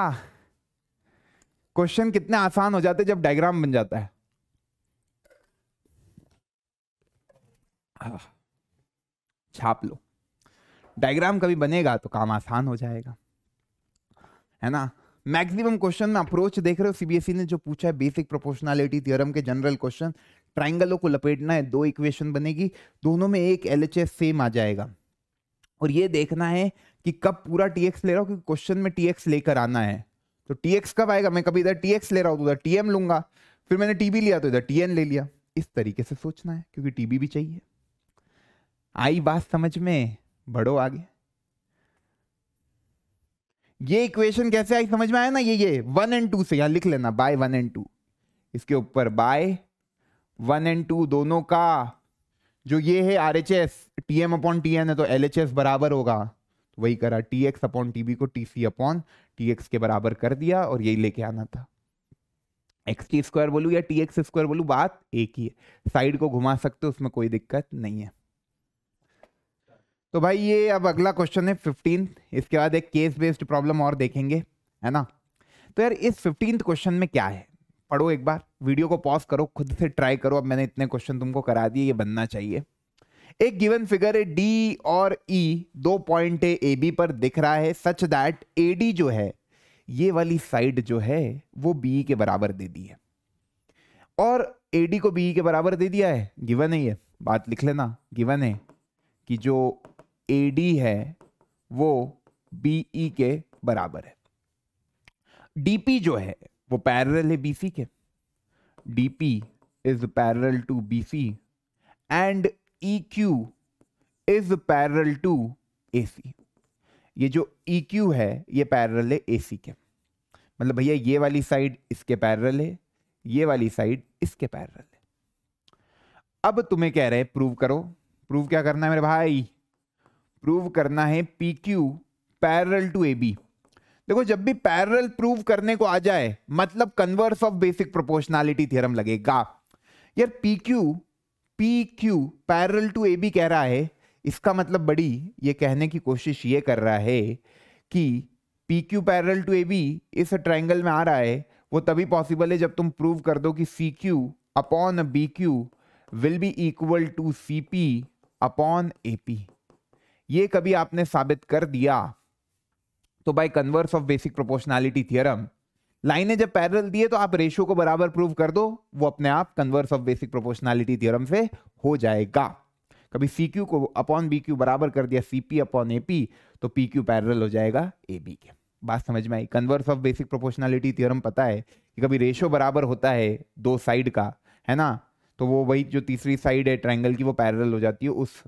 क्वेश्चन कितने आसान हो जाते जब डायग्राम बन जाता है छाप लो डायग्राम कभी बनेगा तो काम आसान हो जाएगा है ना मैक्सिमम क्वेश्चन में अप्रोच देख रहे हो सीबीएसई e ने जो पूछा है बेसिक प्रोपोर्शनलिटी थ्योरम के जनरल क्वेश्चन ट्राइंगलों को लपेटना है दो इक्वेशन बनेगी दोनों में एक एल सेम आ जाएगा और ये देखना है कि कब पूरा टी ले रहा हो क्योंकि क्वेश्चन में टी लेकर आना है तो टी कब आएगा मैं कभी इधर टी ले रहा हूँ तो उधर टी लूंगा फिर मैंने टी लिया तो इधर टी ले लिया इस तरीके से सोचना है क्योंकि टी भी चाहिए आई बात समझ में बढ़ो आगे ये इक्वेशन कैसे आई समझ में आया ना ये ये वन एंड टू से यहां लिख लेना बाय वन एंड टू इसके ऊपर बाय वन एंड टू दोनों का जो ये है R H S T M upon T N है तो एल एच एस बराबर होगा तो वही करा T X upon T B को T C upon T X के बराबर कर दिया और यही लेके आना था एक्स टी स्क्वायर बोलू या टी एक्स स्क्वायर बोलू बात एक ही है साइड को घुमा सकते हो उसमें कोई दिक्कत नहीं है तो भाई ये अब अगला क्वेश्चन है फिफ्टीन इसके बाद एक केस बेस्ड प्रॉब्लम और देखेंगे है ना तो यार इस फिफ्टींथ क्वेश्चन में क्या है पढ़ो एक बार वीडियो को पॉज करो खुद से ट्राई करो अब मैंने इतने क्वेश्चन तुमको करा दिए ये बनना चाहिए एक गिवन फिगर है डी और ई e, दो पॉइंट है ए बी पर दिख रहा है सच दैट ए डी जो है ये वाली साइड जो है वो बी के बराबर दे दी है और ए डी को बी के बराबर दे दिया है गिवन है ये बात लिख लेना गिवन है कि जो ए डी है वो बी ई e के बराबर है डीपी जो है वो पैरल है बीसी के DP is parallel to BC and EQ is parallel to AC ये जो ईक्यू e है ये पैरल है एसी के मतलब भैया ये वाली साइड इसके पैरल है ये वाली साइड इसके पैरल है अब तुम्हें कह रहे हैं प्रूव करो प्रूव क्या करना है मेरे भाई प्रूव करना है P Q parallel to A B देखो जब भी पैरल प्रूव करने को आ जाए मतलब converse of basic proportionality theorem लगेगा यार P Q P Q parallel to A B कह रहा है इसका मतलब बड़ी ये कहने की कोशिश ये कर रहा है कि P Q parallel to A B इस ट्राइंगल में आ रहा है वो तभी पॉसिबल है जब तुम प्रूव कर दो कि C Q upon B Q will be equal to C P upon A P ये कभी आपने साबित कर दिया तो by converse of basic proportionality theorem लाइनें जब पैरल दिए तो आप रेशियो को बराबर प्रूव कर दो वो अपने आप converse of basic proportionality theorem से हो जाएगा कभी सी क्यू को अपॉन बी क्यू बराबर कर दिया C P upon A P तो पी क्यू पैरल हो जाएगा ए बी के बात समझ में आई converse of basic proportionality theorem पता है कि कभी रेशियो बराबर होता है दो साइड का है ना तो वो वही जो तीसरी साइड है ट्राइंगल की वो पैरल हो जाती है उस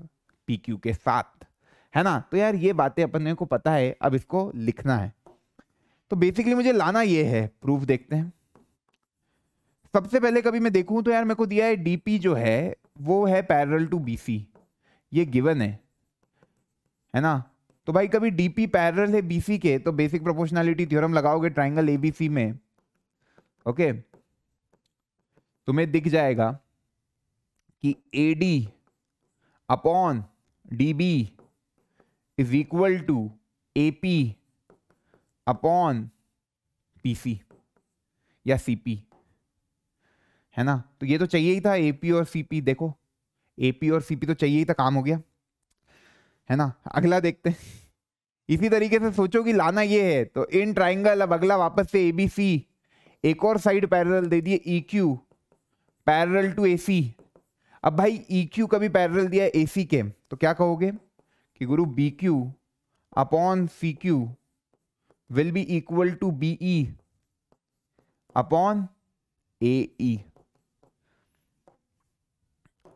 पी क्यू के साथ है ना तो यार ये बातें अपने को पता है अब इसको लिखना है तो बेसिकली मुझे लाना ये है प्रूफ देखते हैं सबसे पहले कभी मैं देखूं तो यार मेरे को दिया है डीपी जो है वो है पैरल टू बीसी ये गिवन है है ना तो भाई कभी डीपी पैरल है बीसी के तो बेसिक प्रोपोर्शनैलिटी थ्योरम लगाओगे ट्राइंगल एबीसी में ओके तुम्हें दिख जाएगा कि AD upon DB is equal to A P upon P C या सी पी है ना तो ये तो चाहिए ही था ए पी और सी पी देखो ए पी और सी पी तो चाहिए ही था काम हो गया है ना अगला देखते हैं इसी तरीके से सोचो कि लाना ये है तो इन ट्राइंगल अब अगला वापस से ए बी सी एक और साइड पैरल दे दिए E Q parallel to A C अब भाई ई e क्यू का भी पैरल दिया ए सी के तो क्या कहोगे कि गुरु B Q upon C Q will be equal to B E upon A E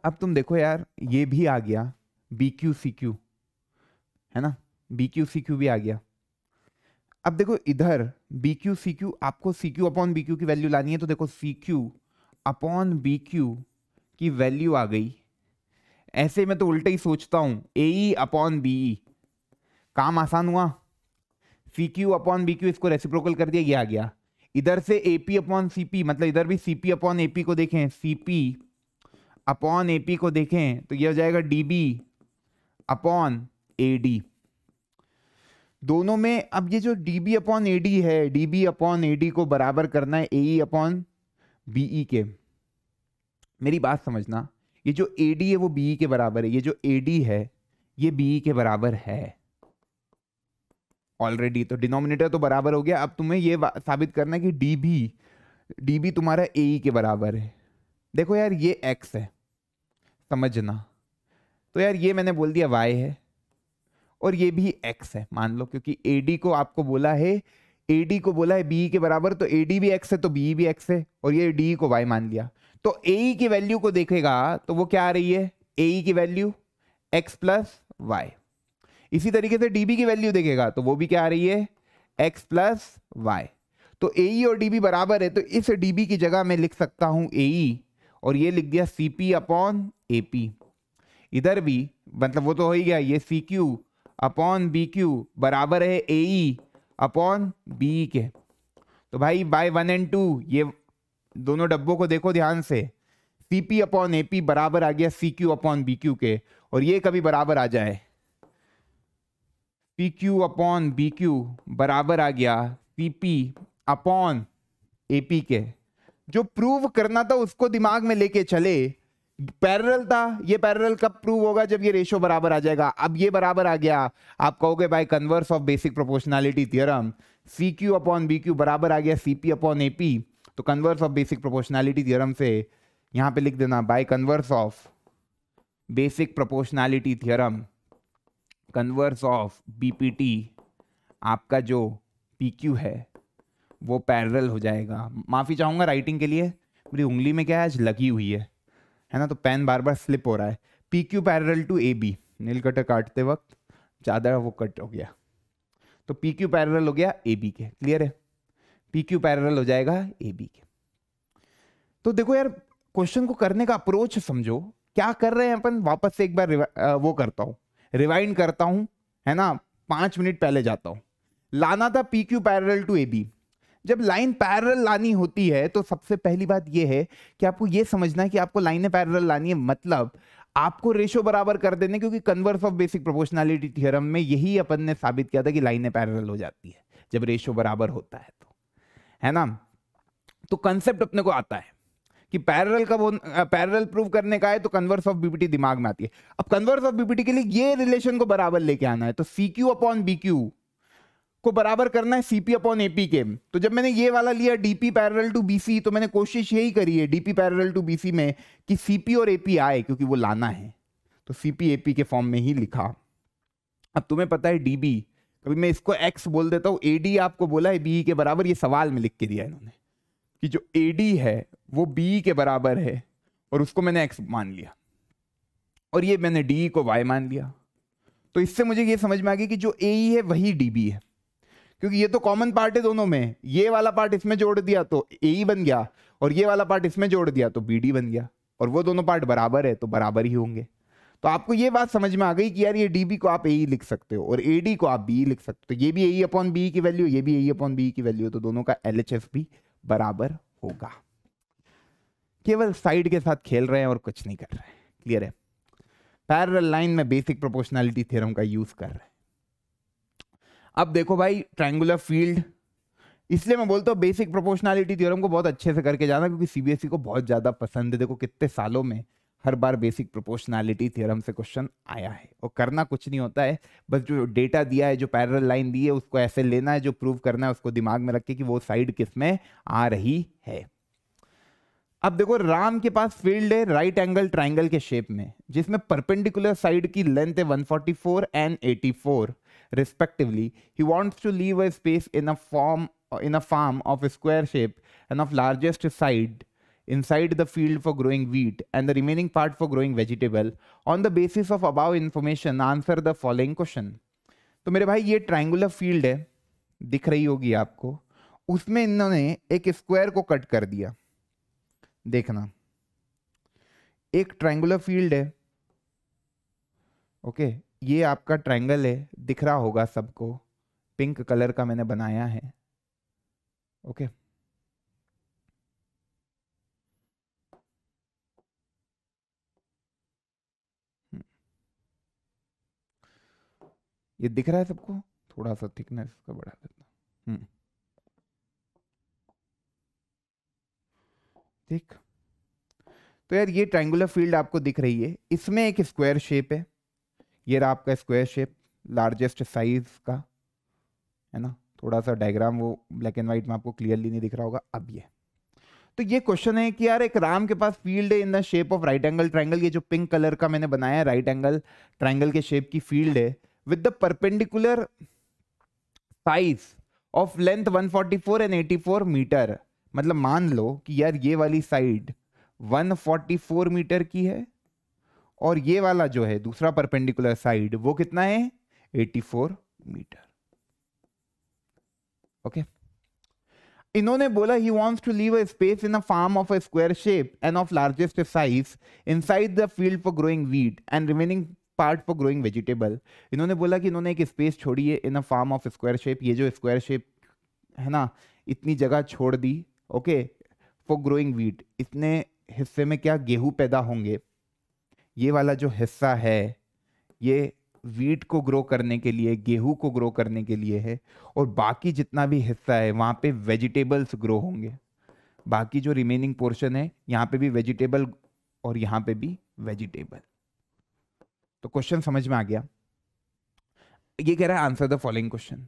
अब तुम देखो यार ये भी आ गया बी क्यू सी क्यू है ना बी क्यू सी क्यू भी आ गया अब देखो इधर बी क्यू सी क्यू आपको C Q upon B Q की वैल्यू लानी है तो देखो C Q upon B Q की वैल्यू आ गई ऐसे में तो उल्टा ही सोचता हूँ ए ई अपॉन बी ई काम आसान हुआ C Q upon B Q इसको रेसिप्रोकल कर दिया ये आ गया इधर से A P upon C P मतलब इधर भी C P upon A P को देखें C P upon A P को देखें तो यह हो जाएगा D B upon A D दोनों में अब ये जो D B upon A D है D B upon A D को बराबर करना है ए ई अपॉन बी ई के मेरी बात समझना ये जो ए डी है वो बी के बराबर है ये जो ए डी है ये बी के बराबर है ऑलरेडी तो डिनोमिनेटर तो बराबर हो गया अब तुम्हें ये साबित करना है कि डी बी डी बी तुम्हारा ए के बराबर है देखो यार ये एक्स है समझना तो यार ये मैंने बोल दिया वाई है और ये भी एक्स है मान लो क्योंकि ए डी को आपको बोला है ए डी को बोला है बी के बराबर तो ए डी भी एक्स है तो बी भी एक्स है और ये डी को वाई मान लिया तो ए की वैल्यू को देखेगा तो वो क्या आ रही है ए की वैल्यू एक्स प्लस वाई इसी तरीके से डीबी की वैल्यू देखेगा तो वो भी क्या आ रही है एक्स प्लस वाई तो ए और डीबी बराबर है तो इस डीबी की जगह मैं लिख सकता हूं ए e, और ये लिख दिया C P upon A P इधर भी मतलब वो तो हो ही गया ये C Q upon B Q बराबर है ए अपॉन बी के तो भाई बाय वन एंड टू ये दोनों डब्बों को देखो ध्यान से C P upon A P बराबर आ गया C Q upon B Q के और ये कभी बराबर आ जाए P Q upon B Q बराबर आ गया C P upon A P के जो प्रूव करना था उसको दिमाग में लेके चले पैरल था ये पैरल कब प्रूव होगा जब ये रेशो बराबर आ जाएगा अब ये बराबर आ गया आप कहोगे by converse of basic proportionality theorem C Q upon B Q बराबर आ गया C P upon A P तो converse of basic proportionality theorem से यहाँ पे लिख देना by converse of basic proportionality theorem converse of BPT आपका जो पीक्यू है वो पैरल हो जाएगा माफ़ी चाहूंगा राइटिंग के लिए मेरी उंगली में क्या है आज लगी हुई है है ना तो पेन बार बार स्लिप हो रहा है P Q parallel to A B nail cutter काटते वक्त ज़्यादा वो कट हो गया तो पी क्यू पैरल हो गया ए बी के क्लियर है पी क्यू पैरल हो जाएगा ए बी के तो देखो यार क्वेश्चन को करने का अप्रोच समझो क्या कर रहे हैं अपन वापस से एक बार वो करता हूँ रिवाइंड करता हूँ है ना पाँच मिनट पहले जाता हूँ लाना था P Q parallel to A B जब लाइन पैरल लानी होती है तो सबसे पहली बात यह है कि आपको यह समझना है कि आपको लाइनें पैरल लानी है मतलब आपको रेशो बराबर कर देने क्योंकि converse of basic proportionality theorem में यही अपन ने साबित किया था कि लाइनें पैरल हो जाती है जब रेशो बराबर होता है तो है ना तो कंसेप्ट अपने को आता है कि पैरल का वो पैरल प्रूव करने का है तो कन्वर्स ऑफ बीपीटी दिमाग में आती है अब कन्वर्स ऑफ बीपीटी के लिए ये रिलेशन को बराबर लेके आना है तो C Q upon B Q को बराबर करना है सीपी अपॉन एपी के तो जब मैंने ये वाला लिया डीपी पैरल टू बीसी तो मैंने कोशिश यही करी है डीपी पैरल टू बीसी में कि सीपी और एपी आए क्योंकि वो लाना है तो सीपी एपी के फॉर्म में ही लिखा अब तुम्हें पता है डीबी कभी मैं इसको एक्स बोल देता हूँ ए आपको बोला है बी के बराबर ये सवाल में लिख के दिया इन्होंने कि जो ए है वो बी के बराबर है और उसको मैंने एक्स मान लिया और ये मैंने डी को वाई मान लिया तो इससे मुझे ये समझ में आ गया कि जो ए e है वही डी बी है क्योंकि ये तो कॉमन पार्ट है दोनों में ये वाला पार्ट इसमें जोड़ दिया तो ए e बन गया और ये वाला पार्ट इसमें जोड़ दिया तो बी डी बन गया और वो दोनों पार्ट बराबर है तो बराबर ही होंगे तो आपको ये बात समझ में आ गई कि यार ये डी को आप ए लिख सकते हो और ए को आप बी लिख सकते हो तो ये भी ए अपॉन बी की वैल्यू ये भी ए अपॉन बी की वैल्यू तो दोनों का एल भी बराबर होगा केवल साइड के साथ खेल रहे हैं और कुछ नहीं कर रहे हैं क्लियर है पैरल लाइन में बेसिक प्रोपोर्शनैलिटी थ्योरम का यूज कर रहे हैं अब देखो भाई ट्रायंगुलर फील्ड इसलिए मैं बोलता हूँ बेसिक प्रोपोर्शनैलिटी थ्योरम को बहुत अच्छे से करके जाना क्योंकि सीबीएसई e को बहुत ज़्यादा पसंद है देखो कितने सालों में हर बार बेसिक प्रोपोर्शनैलिटी थ्योरम से क्वेश्चन आया है और करना कुछ नहीं होता है बस जो डेटा दिया है जो पैरल लाइन दी है उसको ऐसे लेना है जो प्रूव करना है उसको दिमाग में रख के कि वो साइड किस में आ रही है अब देखो राम के पास फील्ड है राइट एंगल ट्राइंगल के शेप में जिसमें परपेंडिकुलर साइड की लेंथ है 144 and 84 respectively he wants to leave a space in a form in a farm of square shape and of largest side inside the field for growing wheat and the remaining part for growing vegetable on the basis of above information answer the following question तो मेरे भाई ये triangular field है दिख रही होगी आपको उसमें इन्होंने एक स्क्वायर को कट कर दिया देखना एक ट्रायंगुलर फील्ड है ओके ये आपका ट्रायंगल है दिख रहा होगा सबको पिंक कलर का मैंने बनाया है ओके okay. ये दिख रहा है सबको थोड़ा सा थिकनेस का बढ़ा देता हूँ ठीक हम्म। तो यार ये ट्राइंगुलर फील्ड आपको दिख रही है इसमें एक स्क्वायर शेप है ये रहा आपका स्क्वायर शेप लार्जेस्ट साइज का है ना थोड़ा सा डायग्राम वो ब्लैक एंड व्हाइट में आपको क्लियरली नहीं दिख रहा होगा अब ये तो ये क्वेश्चन है कि यार एक राम के पास फील्ड है in the shape of right angle triangle ये जो पिंक कलर का मैंने बनाया है राइट एंगल ट्राइंगल के शेप की फील्ड है with the perpendicular size of length 144 and 84 metre मतलब मान लो कि यार ये वाली साइड 144 मीटर की है और ये वाला जो है दूसरा परपेंडिकुलर साइड वो कितना है 84 मीटर ओके okay? इन्होंने बोला he wants to leave a space in a farm of a square shape and of largest size inside the field for growing wheat and remaining part for growing vegetable इन्होंने बोला कि इन्होंने एक space छोड़ी है in a farm of square shape ये जो square shape है ना इतनी जगह छोड़ दी ओके फॉर ग्रोइंग वीट इतने हिस्से में क्या गेहूं पैदा होंगे ये वाला जो हिस्सा है ये वीट को ग्रो करने के लिए गेहूं को ग्रो करने के लिए है और बाकी जितना भी हिस्सा है वहाँ पे वेजिटेबल्स ग्रो होंगे बाकी जो रिमेनिंग पोर्शन है यहाँ पे भी वेजिटेबल और यहाँ पे भी वेजिटेबल तो क्वेश्चन समझ में आ गया ये कह रहा है answer the following question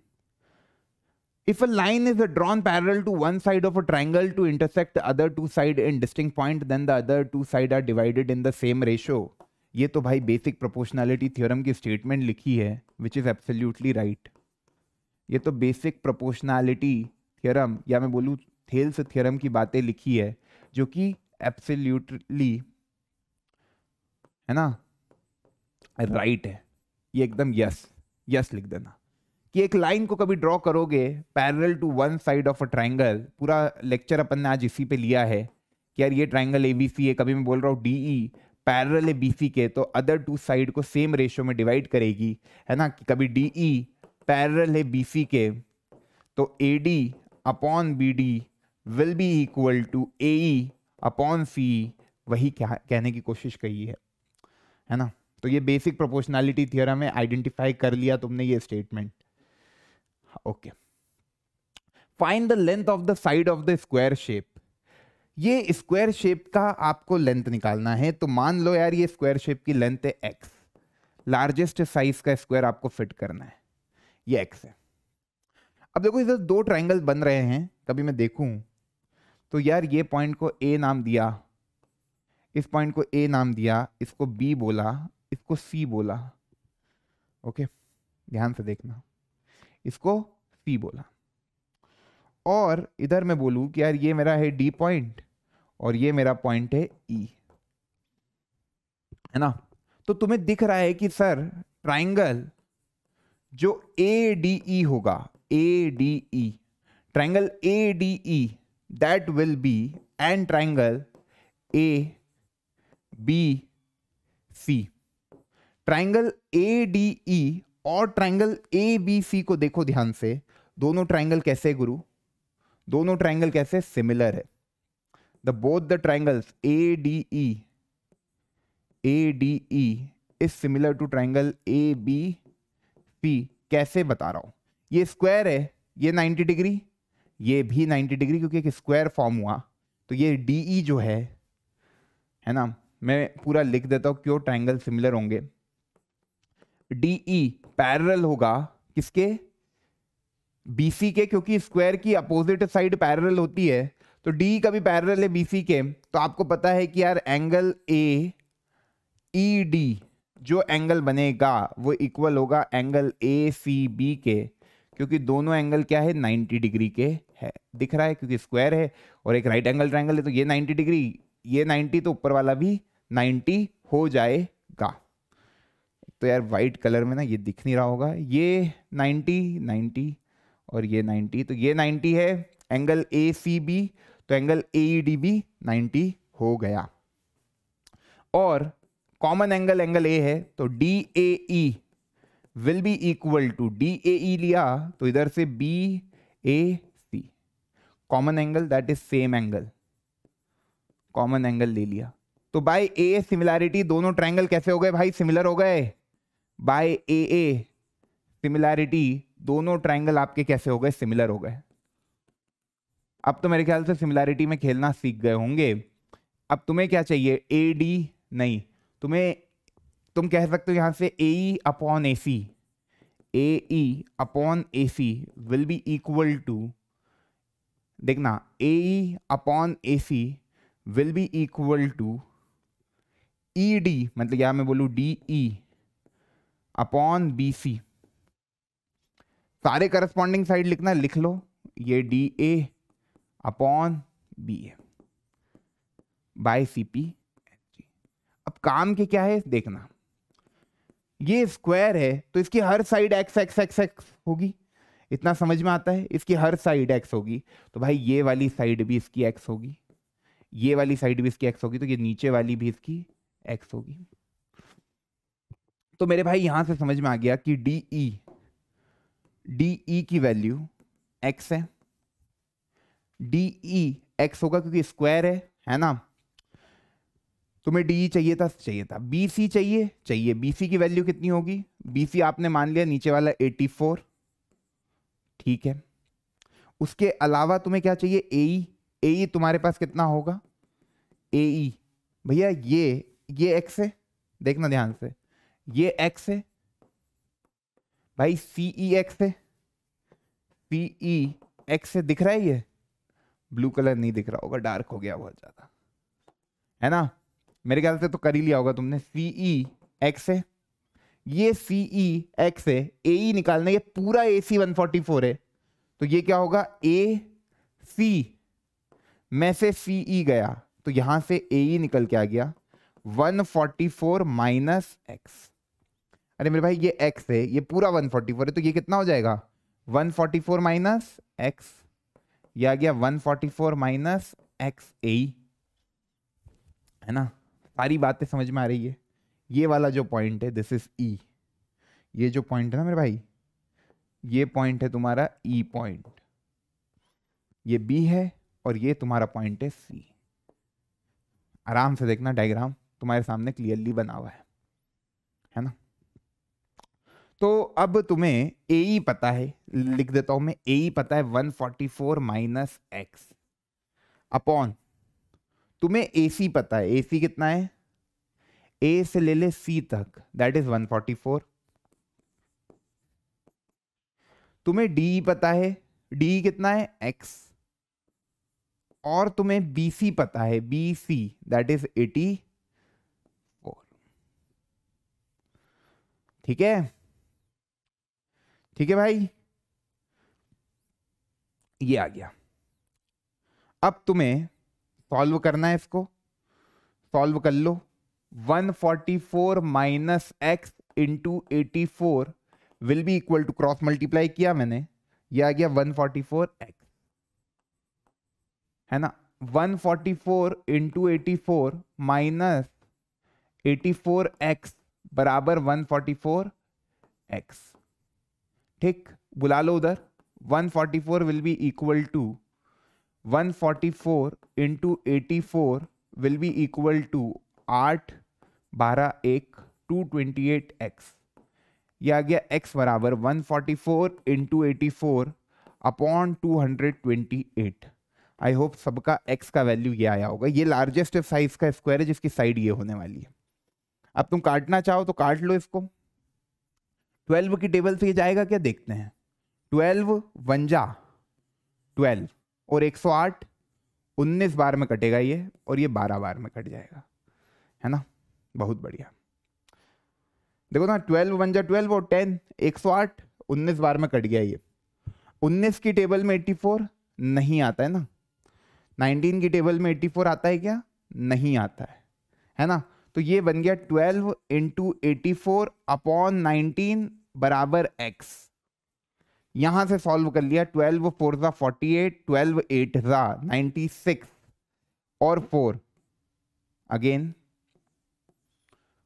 if a line is a drawn parallel to one side of a triangle to intersect other two side in distinct point then the other two side are divided in the same ratio ये तो भाई basic proportionality theorem की statement लिखी है which is absolutely right ये तो basic proportionality theorem या मैं बोलूँ थेल्स थ्योरम की बातें लिखी है जो कि एब्सोल्यूटली है ना राइट है ये एकदम यस यस लिख देना कि एक लाइन को कभी ड्रॉ करोगे parallel to one side of a triangle पूरा लेक्चर अपन ने आज इसी पे लिया है कि यार ये ट्राइंगल ए बी सी है कभी मैं बोल रहा हूँ डी ई पैरल है बी सी के तो अदर टू साइड को सेम रेशियो में डिवाइड करेगी है ना कि कभी डी ई पैरल है बी सी के तो A D upon B D will be equal to A upon C वही क्या कहने की कोशिश कही है है ना तो ये बेसिक प्रोपोर्शनैलिटी थियरम है आइडेंटिफाई कर लिया तुमने ये statement okay find the length of the side of the square shape ये स्क्वायर शेप का आपको लेंथ निकालना है तो मान लो यार ये स्क्वायर शेप की लेंथ है एक्स लार्जेस्ट साइज का स्क्वायर आपको फिट करना है ये एक्स है अब देखो इधर दो ट्राइंगल बन रहे हैं कभी मैं देखूं तो यार ये पॉइंट को ए नाम दिया इस पॉइंट को ए नाम दिया इसको बी बोला इसको सी बोला ओके ध्यान से देखना इसको सी बोला और इधर मैं बोलूं कि यार ये मेरा है डी पॉइंट और ये मेरा पॉइंट है ई e. है ना तो तुम्हें दिख रहा है कि सर ट्राइंगल जो ए डी ई होगा A D E triangle A D E that will be and triangle A B C triangle A D E और ट्राइंगल ए बी सी को देखो ध्यान से दोनों ट्राइंगल कैसे गुरु दोनों ट्राइंगल कैसे सिमिलर है the both the triangles A D E A D E is similar to triangle A B P कैसे बता रहा हूं ये स्क्वायर है ये 90 डिग्री ये भी 90 डिग्री क्योंकि एक स्क्वायर फॉर्म हुआ तो ये डी ई e जो है है ना मैं पूरा लिख देता हूँ क्यों ट्राइंगल सिमिलर होंगे डी ई पैरल होगा किसके सी के क्योंकि स्क्वायर की अपोजिट साइड पैरल होती है तो डी का भी पैरल है सी के तो आपको पता है कि यार एंगल ए ई डी जो एंगल बनेगा वो इक्वल होगा एंगल ए सी बी के क्योंकि दोनों एंगल क्या है 90 डिग्री के है दिख रहा है क्योंकि स्क्वायर है और एक राइट एंगल ट्रायंगल है तो ये 90 डिग्री ये 90 तो ऊपर वाला भी 90 हो जाएगा तो यार वाइट कलर में ना ये दिख नहीं रहा होगा ये 90 90 और ये 90 तो ये 90 है एंगल ए सी बी तो angle A D B ninety हो गया और कॉमन एंगल एंगल ए है तो D A E will be equal to D A E लिया तो इधर से B A C common angle that is same angle common angle ले लिया तो बाय ए सिमिलैरिटी दोनों ट्रायंगल कैसे हो गए भाई सिमिलर हो गए बाय ए ए सिमिलैरिटी दोनों ट्राइंगल आपके कैसे हो गए सिमिलर हो गए अब तो मेरे ख्याल से सिमिलैरिटी में खेलना सीख गए होंगे अब तुम्हें क्या चाहिए ए डी नहीं तुम्हें तुम कह सकते हो यहाँ से A E upon A C A E upon A C will be equal to देखना A E upon A C will be equal to E D मतलब यहाँ मैं बोलूँ D E e। Upon B C सारे corresponding side लिखना लिख लो ये D A upon B A by C P अब काम के क्या है देखना ये स्क्वायर है तो इसकी हर side x x x x होगी इतना समझ में आता है इसकी हर साइड एक्स होगी तो भाई ये वाली साइड भी इसकी एक्स होगी ये वाली साइड भी इसकी एक्स होगी तो ये नीचे वाली भी इसकी एक्स होगी तो मेरे भाई यहां से समझ में आ गया कि डी ई डी ई की वैल्यू एक्स है डी ई एक्स होगा क्योंकि स्क्वायर है है ना तुम्हें डी ई e चाहिए था चाहिए था बी सी चाहिए चाहिए बी सी की वैल्यू कितनी होगी बी सी आपने मान लिया नीचे वाला एटी फोर ठीक है उसके अलावा तुम्हें क्या चाहिए ए ई ए ई तुम्हारे पास कितना होगा ए ई e। भैया ये ये एक्स है देखना ध्यान से ये एक्स है भाई सी ई एक्स है सी ई एक्स है दिख रहा है ये ब्लू कलर नहीं दिख रहा होगा डार्क हो गया बहुत ज़्यादा है ना मेरे ख्याल से तो कर ही लिया होगा तुमने सी ई एक्स है ये सी ई एक्स है ए ई e निकालना ये पूरा A C one forty four है तो ये क्या होगा ए सी में से सी ई e गया तो यहां से ए ई e निकल के आ गया 144 फोर्टी फोर माइनस एक्स अरे मेरे भाई ये एक्स है ये पूरा 144 है तो ये कितना हो जाएगा 144 फोर्टी फोर माइनस एक्स ये आ गया 144 फोर्टी फोर माइनस एक्स ए है ना सारी बातें समझ में आ रही है ये वाला जो पॉइंट है दिस इज ई ये जो पॉइंट है ना मेरे भाई ये पॉइंट है तुम्हारा ई e पॉइंट ये बी है और ये तुम्हारा पॉइंट है सी आराम से देखना डायग्राम तुम्हारे सामने क्लियरली बना हुआ है तो अब तुम्हें ए e पता है लिख देता हूं मैं ए e पता है 144 माइनस एक्स अपॉन तुम्हें ए सी पता है ए सी कितना है ए से ले ले सी तक दैट इज 144 तुम्हें डी e पता है डी कितना है एक्स और तुम्हें बी सी पता है B C that is eighty four ठीक है ठीक है भाई ये आ गया अब तुम्हें सॉल्व करना है इसको सॉल्व कर लो 144 forty four minus x into eighty four will be equal to cross multiply किया मैंने ये आ गया 144 फोर्टी फोर एक्स है ना 144 forty four into eighty four minus eighty four x बराबर 144 फोर्टी फोर एक्स ठीक बुला लो उधर 144 will be equal to one forty four into eighty four will be equal to आठ बारह एक टू ट्वेंटी एट एक्स ये आ गया एक्स बराबर one forty four into eighty four upon two hundred twenty eight I hope सबका x का value ये आया होगा ये लार्जेस्ट साइज का स्क्वायर है जिसकी साइड ये होने वाली है अब तुम काटना चाहो तो काट लो इसको ट्वेल्व की टेबल से ये जाएगा क्या देखते हैं ट्वेल्व वंजा ट्वेल्व और एक सौ आठ उन्नीस बार में कटेगा ये और ये बारह बार में कट जाएगा है ना बहुत बढ़िया देखो ना ट्वेल्व वंजा ट्वेल्व और टेन एक सौ आठ उन्नीस बार में कट गया ये उन्नीस की टेबल में एट्टी फोर नहीं आता है ना नाइनटीन की टेबल में एट्टी फोर आता है क्या नहीं आता है है ना तो ये बन गया twelve into eighty four upon nineteen बराबर एक्स यहां से सॉल्व कर लिया ट्वेल्व फोर सा फोर्टी एट ट्वेल्व एट सा नाइन्टी सिक्स और फोर अगेन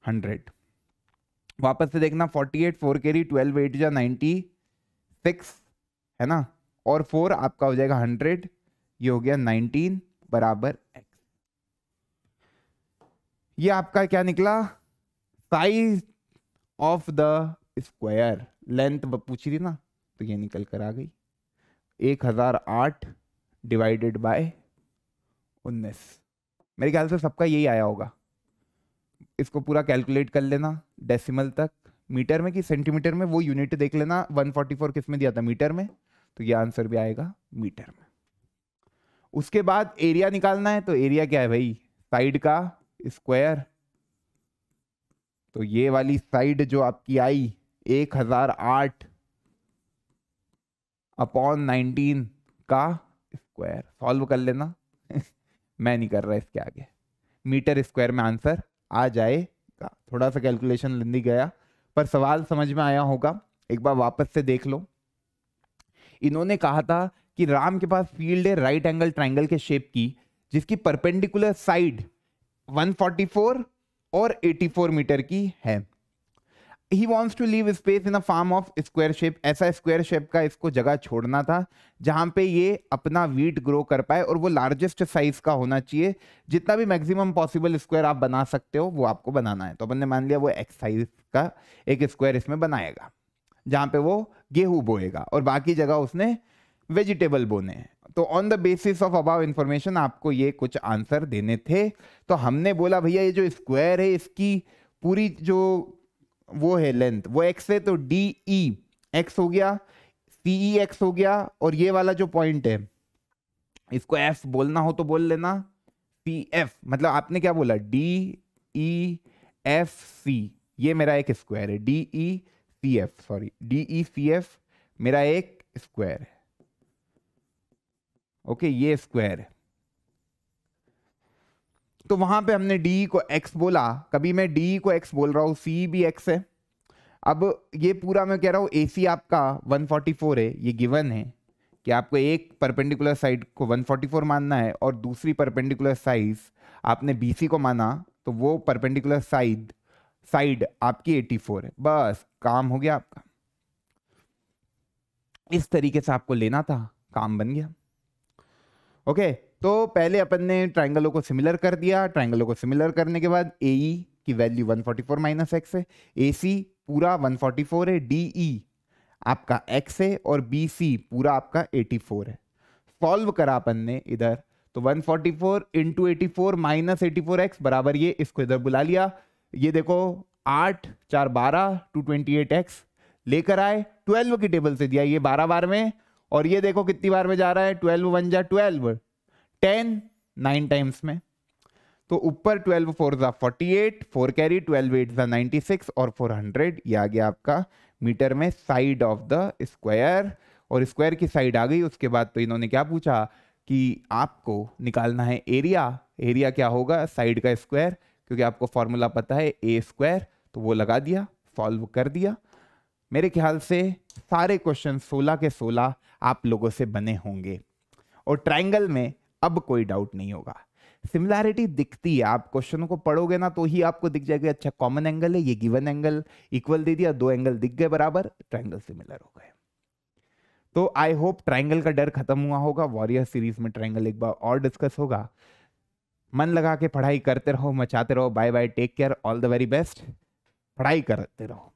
हंड्रेड वापस से देखना फोर्टी एट फोर के रही ट्वेल्व एट जा नाइन्टी सिक्स है ना और फोर आपका हो जाएगा हंड्रेड ये हो गया नाइनटीन बराबर एक्स ये आपका क्या निकला size of the square length पूछी रही ना तो ये निकल कर आ गई एक हजार आठ डिवाइडेड बाय उन्नीस मेरे ख्याल से सबका यही आया होगा इसको पूरा कैलकुलेट कर लेना डेसिमल तक मीटर में कि सेंटीमीटर में वो यूनिट देख लेना 144 किस में दिया था मीटर में तो ये आंसर भी आएगा मीटर में उसके बाद एरिया निकालना है तो एरिया क्या है भाई साइड का स्क्वायर तो ये वाली साइड जो आपकी आई एक हजार आठ अपॉन नाइनटीन का स्क्वायर सॉल्व कर लेना मैं नहीं कर रहा इसके आगे मीटर स्क्वायर में आंसर आ जाएगा थोड़ा सा कैलकुलेशन लंदी गया पर सवाल समझ में आया होगा एक बार वापस से देख लो इन्होंने कहा था कि राम के पास फील्ड है राइट एंगल ट्राइंगल के शेप की जिसकी परपेंडिकुलर साइड 144 और 84 मीटर की है he wants to leave space in a farm of square shape ऐसा स्क्वायर शेप का इसको जगह छोड़ना था जहाँ पे ये अपना वीट ग्रो कर पाए और वो लार्जेस्ट साइज का होना चाहिए जितना भी मैक्सिमम पॉसिबल स्क्वायर आप बना सकते हो वो आपको बनाना है तो अपन ने मान लिया वो एक्स साइज का एक स्क्वायर इसमें बनाएगा जहाँ पे वो गेहूँ बोएगा और बाकी जगह उसने वेजिटेबल बोने हैं तो on the basis of above information आपको ये कुछ आंसर देने थे तो हमने बोला भैया ये जो स्क्वायर है इसकी पूरी जो वो है लेंथ वो एक्स है तो डी ई एक्स हो गया सी ई एक्स हो गया और ये वाला जो पॉइंट है इसको एफ बोलना हो तो बोल लेना सी एफ मतलब आपने क्या बोला डी ई एफ सी ये मेरा एक स्क्वायर है D E C F sorry D E C F मेरा एक स्क्वायर है ओके ये स्क्वायर है तो वहां पे हमने डी को एक्स बोला कभी मैं डी को एक्स बोल रहा हूँ सी भी एक्स है अब ये पूरा मैं कह रहा हूँ ए सी आपका 144 है ये गिवन है कि आपको एक परपेंडिकुलर साइड को 144 मानना है और दूसरी परपेंडिकुलर साइज आपने बी सी को माना तो वो परपेंडिकुलर साइड साइड आपकी 84 है बस काम हो गया आपका इस तरीके से आपको लेना था काम बन गया ओके okay, तो पहले अपन ने ट्राइंगलों को सिमिलर कर दिया ट्राइंगलों को सिमिलर करने के बाद ए ई e की value 144 forty four minus x है ए सी पूरा 144 है डी ई e आपका एक्स है और बी सी पूरा आपका 84 है सॉल्व करा अपन ने इधर तो 144 forty four into eighty four minus eighty four x बराबर ये इसको इधर बुला लिया ये देखो आठ चार बारह टू ट्वेंटी एट एक्स लेकर आए ट्वेल्व की टेबल से दिया ये बारह बार में और ये देखो कितनी बार में जा रहा है ट्वेल्व वन जा ट्वेल्व टेन नाइन टाइम्स में तो ऊपर ट्वेल्व फोर ज़ा forty eight four carry twelve eight ज़ा नाइन्टी सिक्स और फोर हंड्रेड ये आ गया आपका मीटर में साइड ऑफ द स्क्वायर और स्क्वायर की साइड आ गई उसके बाद तो इन्होंने क्या पूछा कि आपको निकालना है एरिया एरिया क्या होगा साइड का स्क्वायर क्योंकि आपको फॉर्मूला पता है ए स्क्वायर तो वो लगा दिया सॉल्व कर दिया मेरे ख्याल से सारे क्वेश्चन 16 के 16 आप लोगों से बने होंगे और ट्राइंगल में अब कोई डाउट नहीं होगा सिमिलैरिटी दिखती है आप क्वेश्चन को पढ़ोगे ना तो ही आपको दिख जाएगा अच्छा कॉमन एंगल है ये गिवन एंगल इक्वल दे दिया दो एंगल दिख गए बराबर ट्राइंगल सिमिलर हो गए तो आई होप ट्राइंगल का डर खत्म हुआ होगा वॉरियर सीरीज में ट्राइंगल एक बार और डिस्कस होगा मन लगा के पढ़ाई करते रहो मचाते रहो bye bye take care all the very best पढ़ाई करते रहो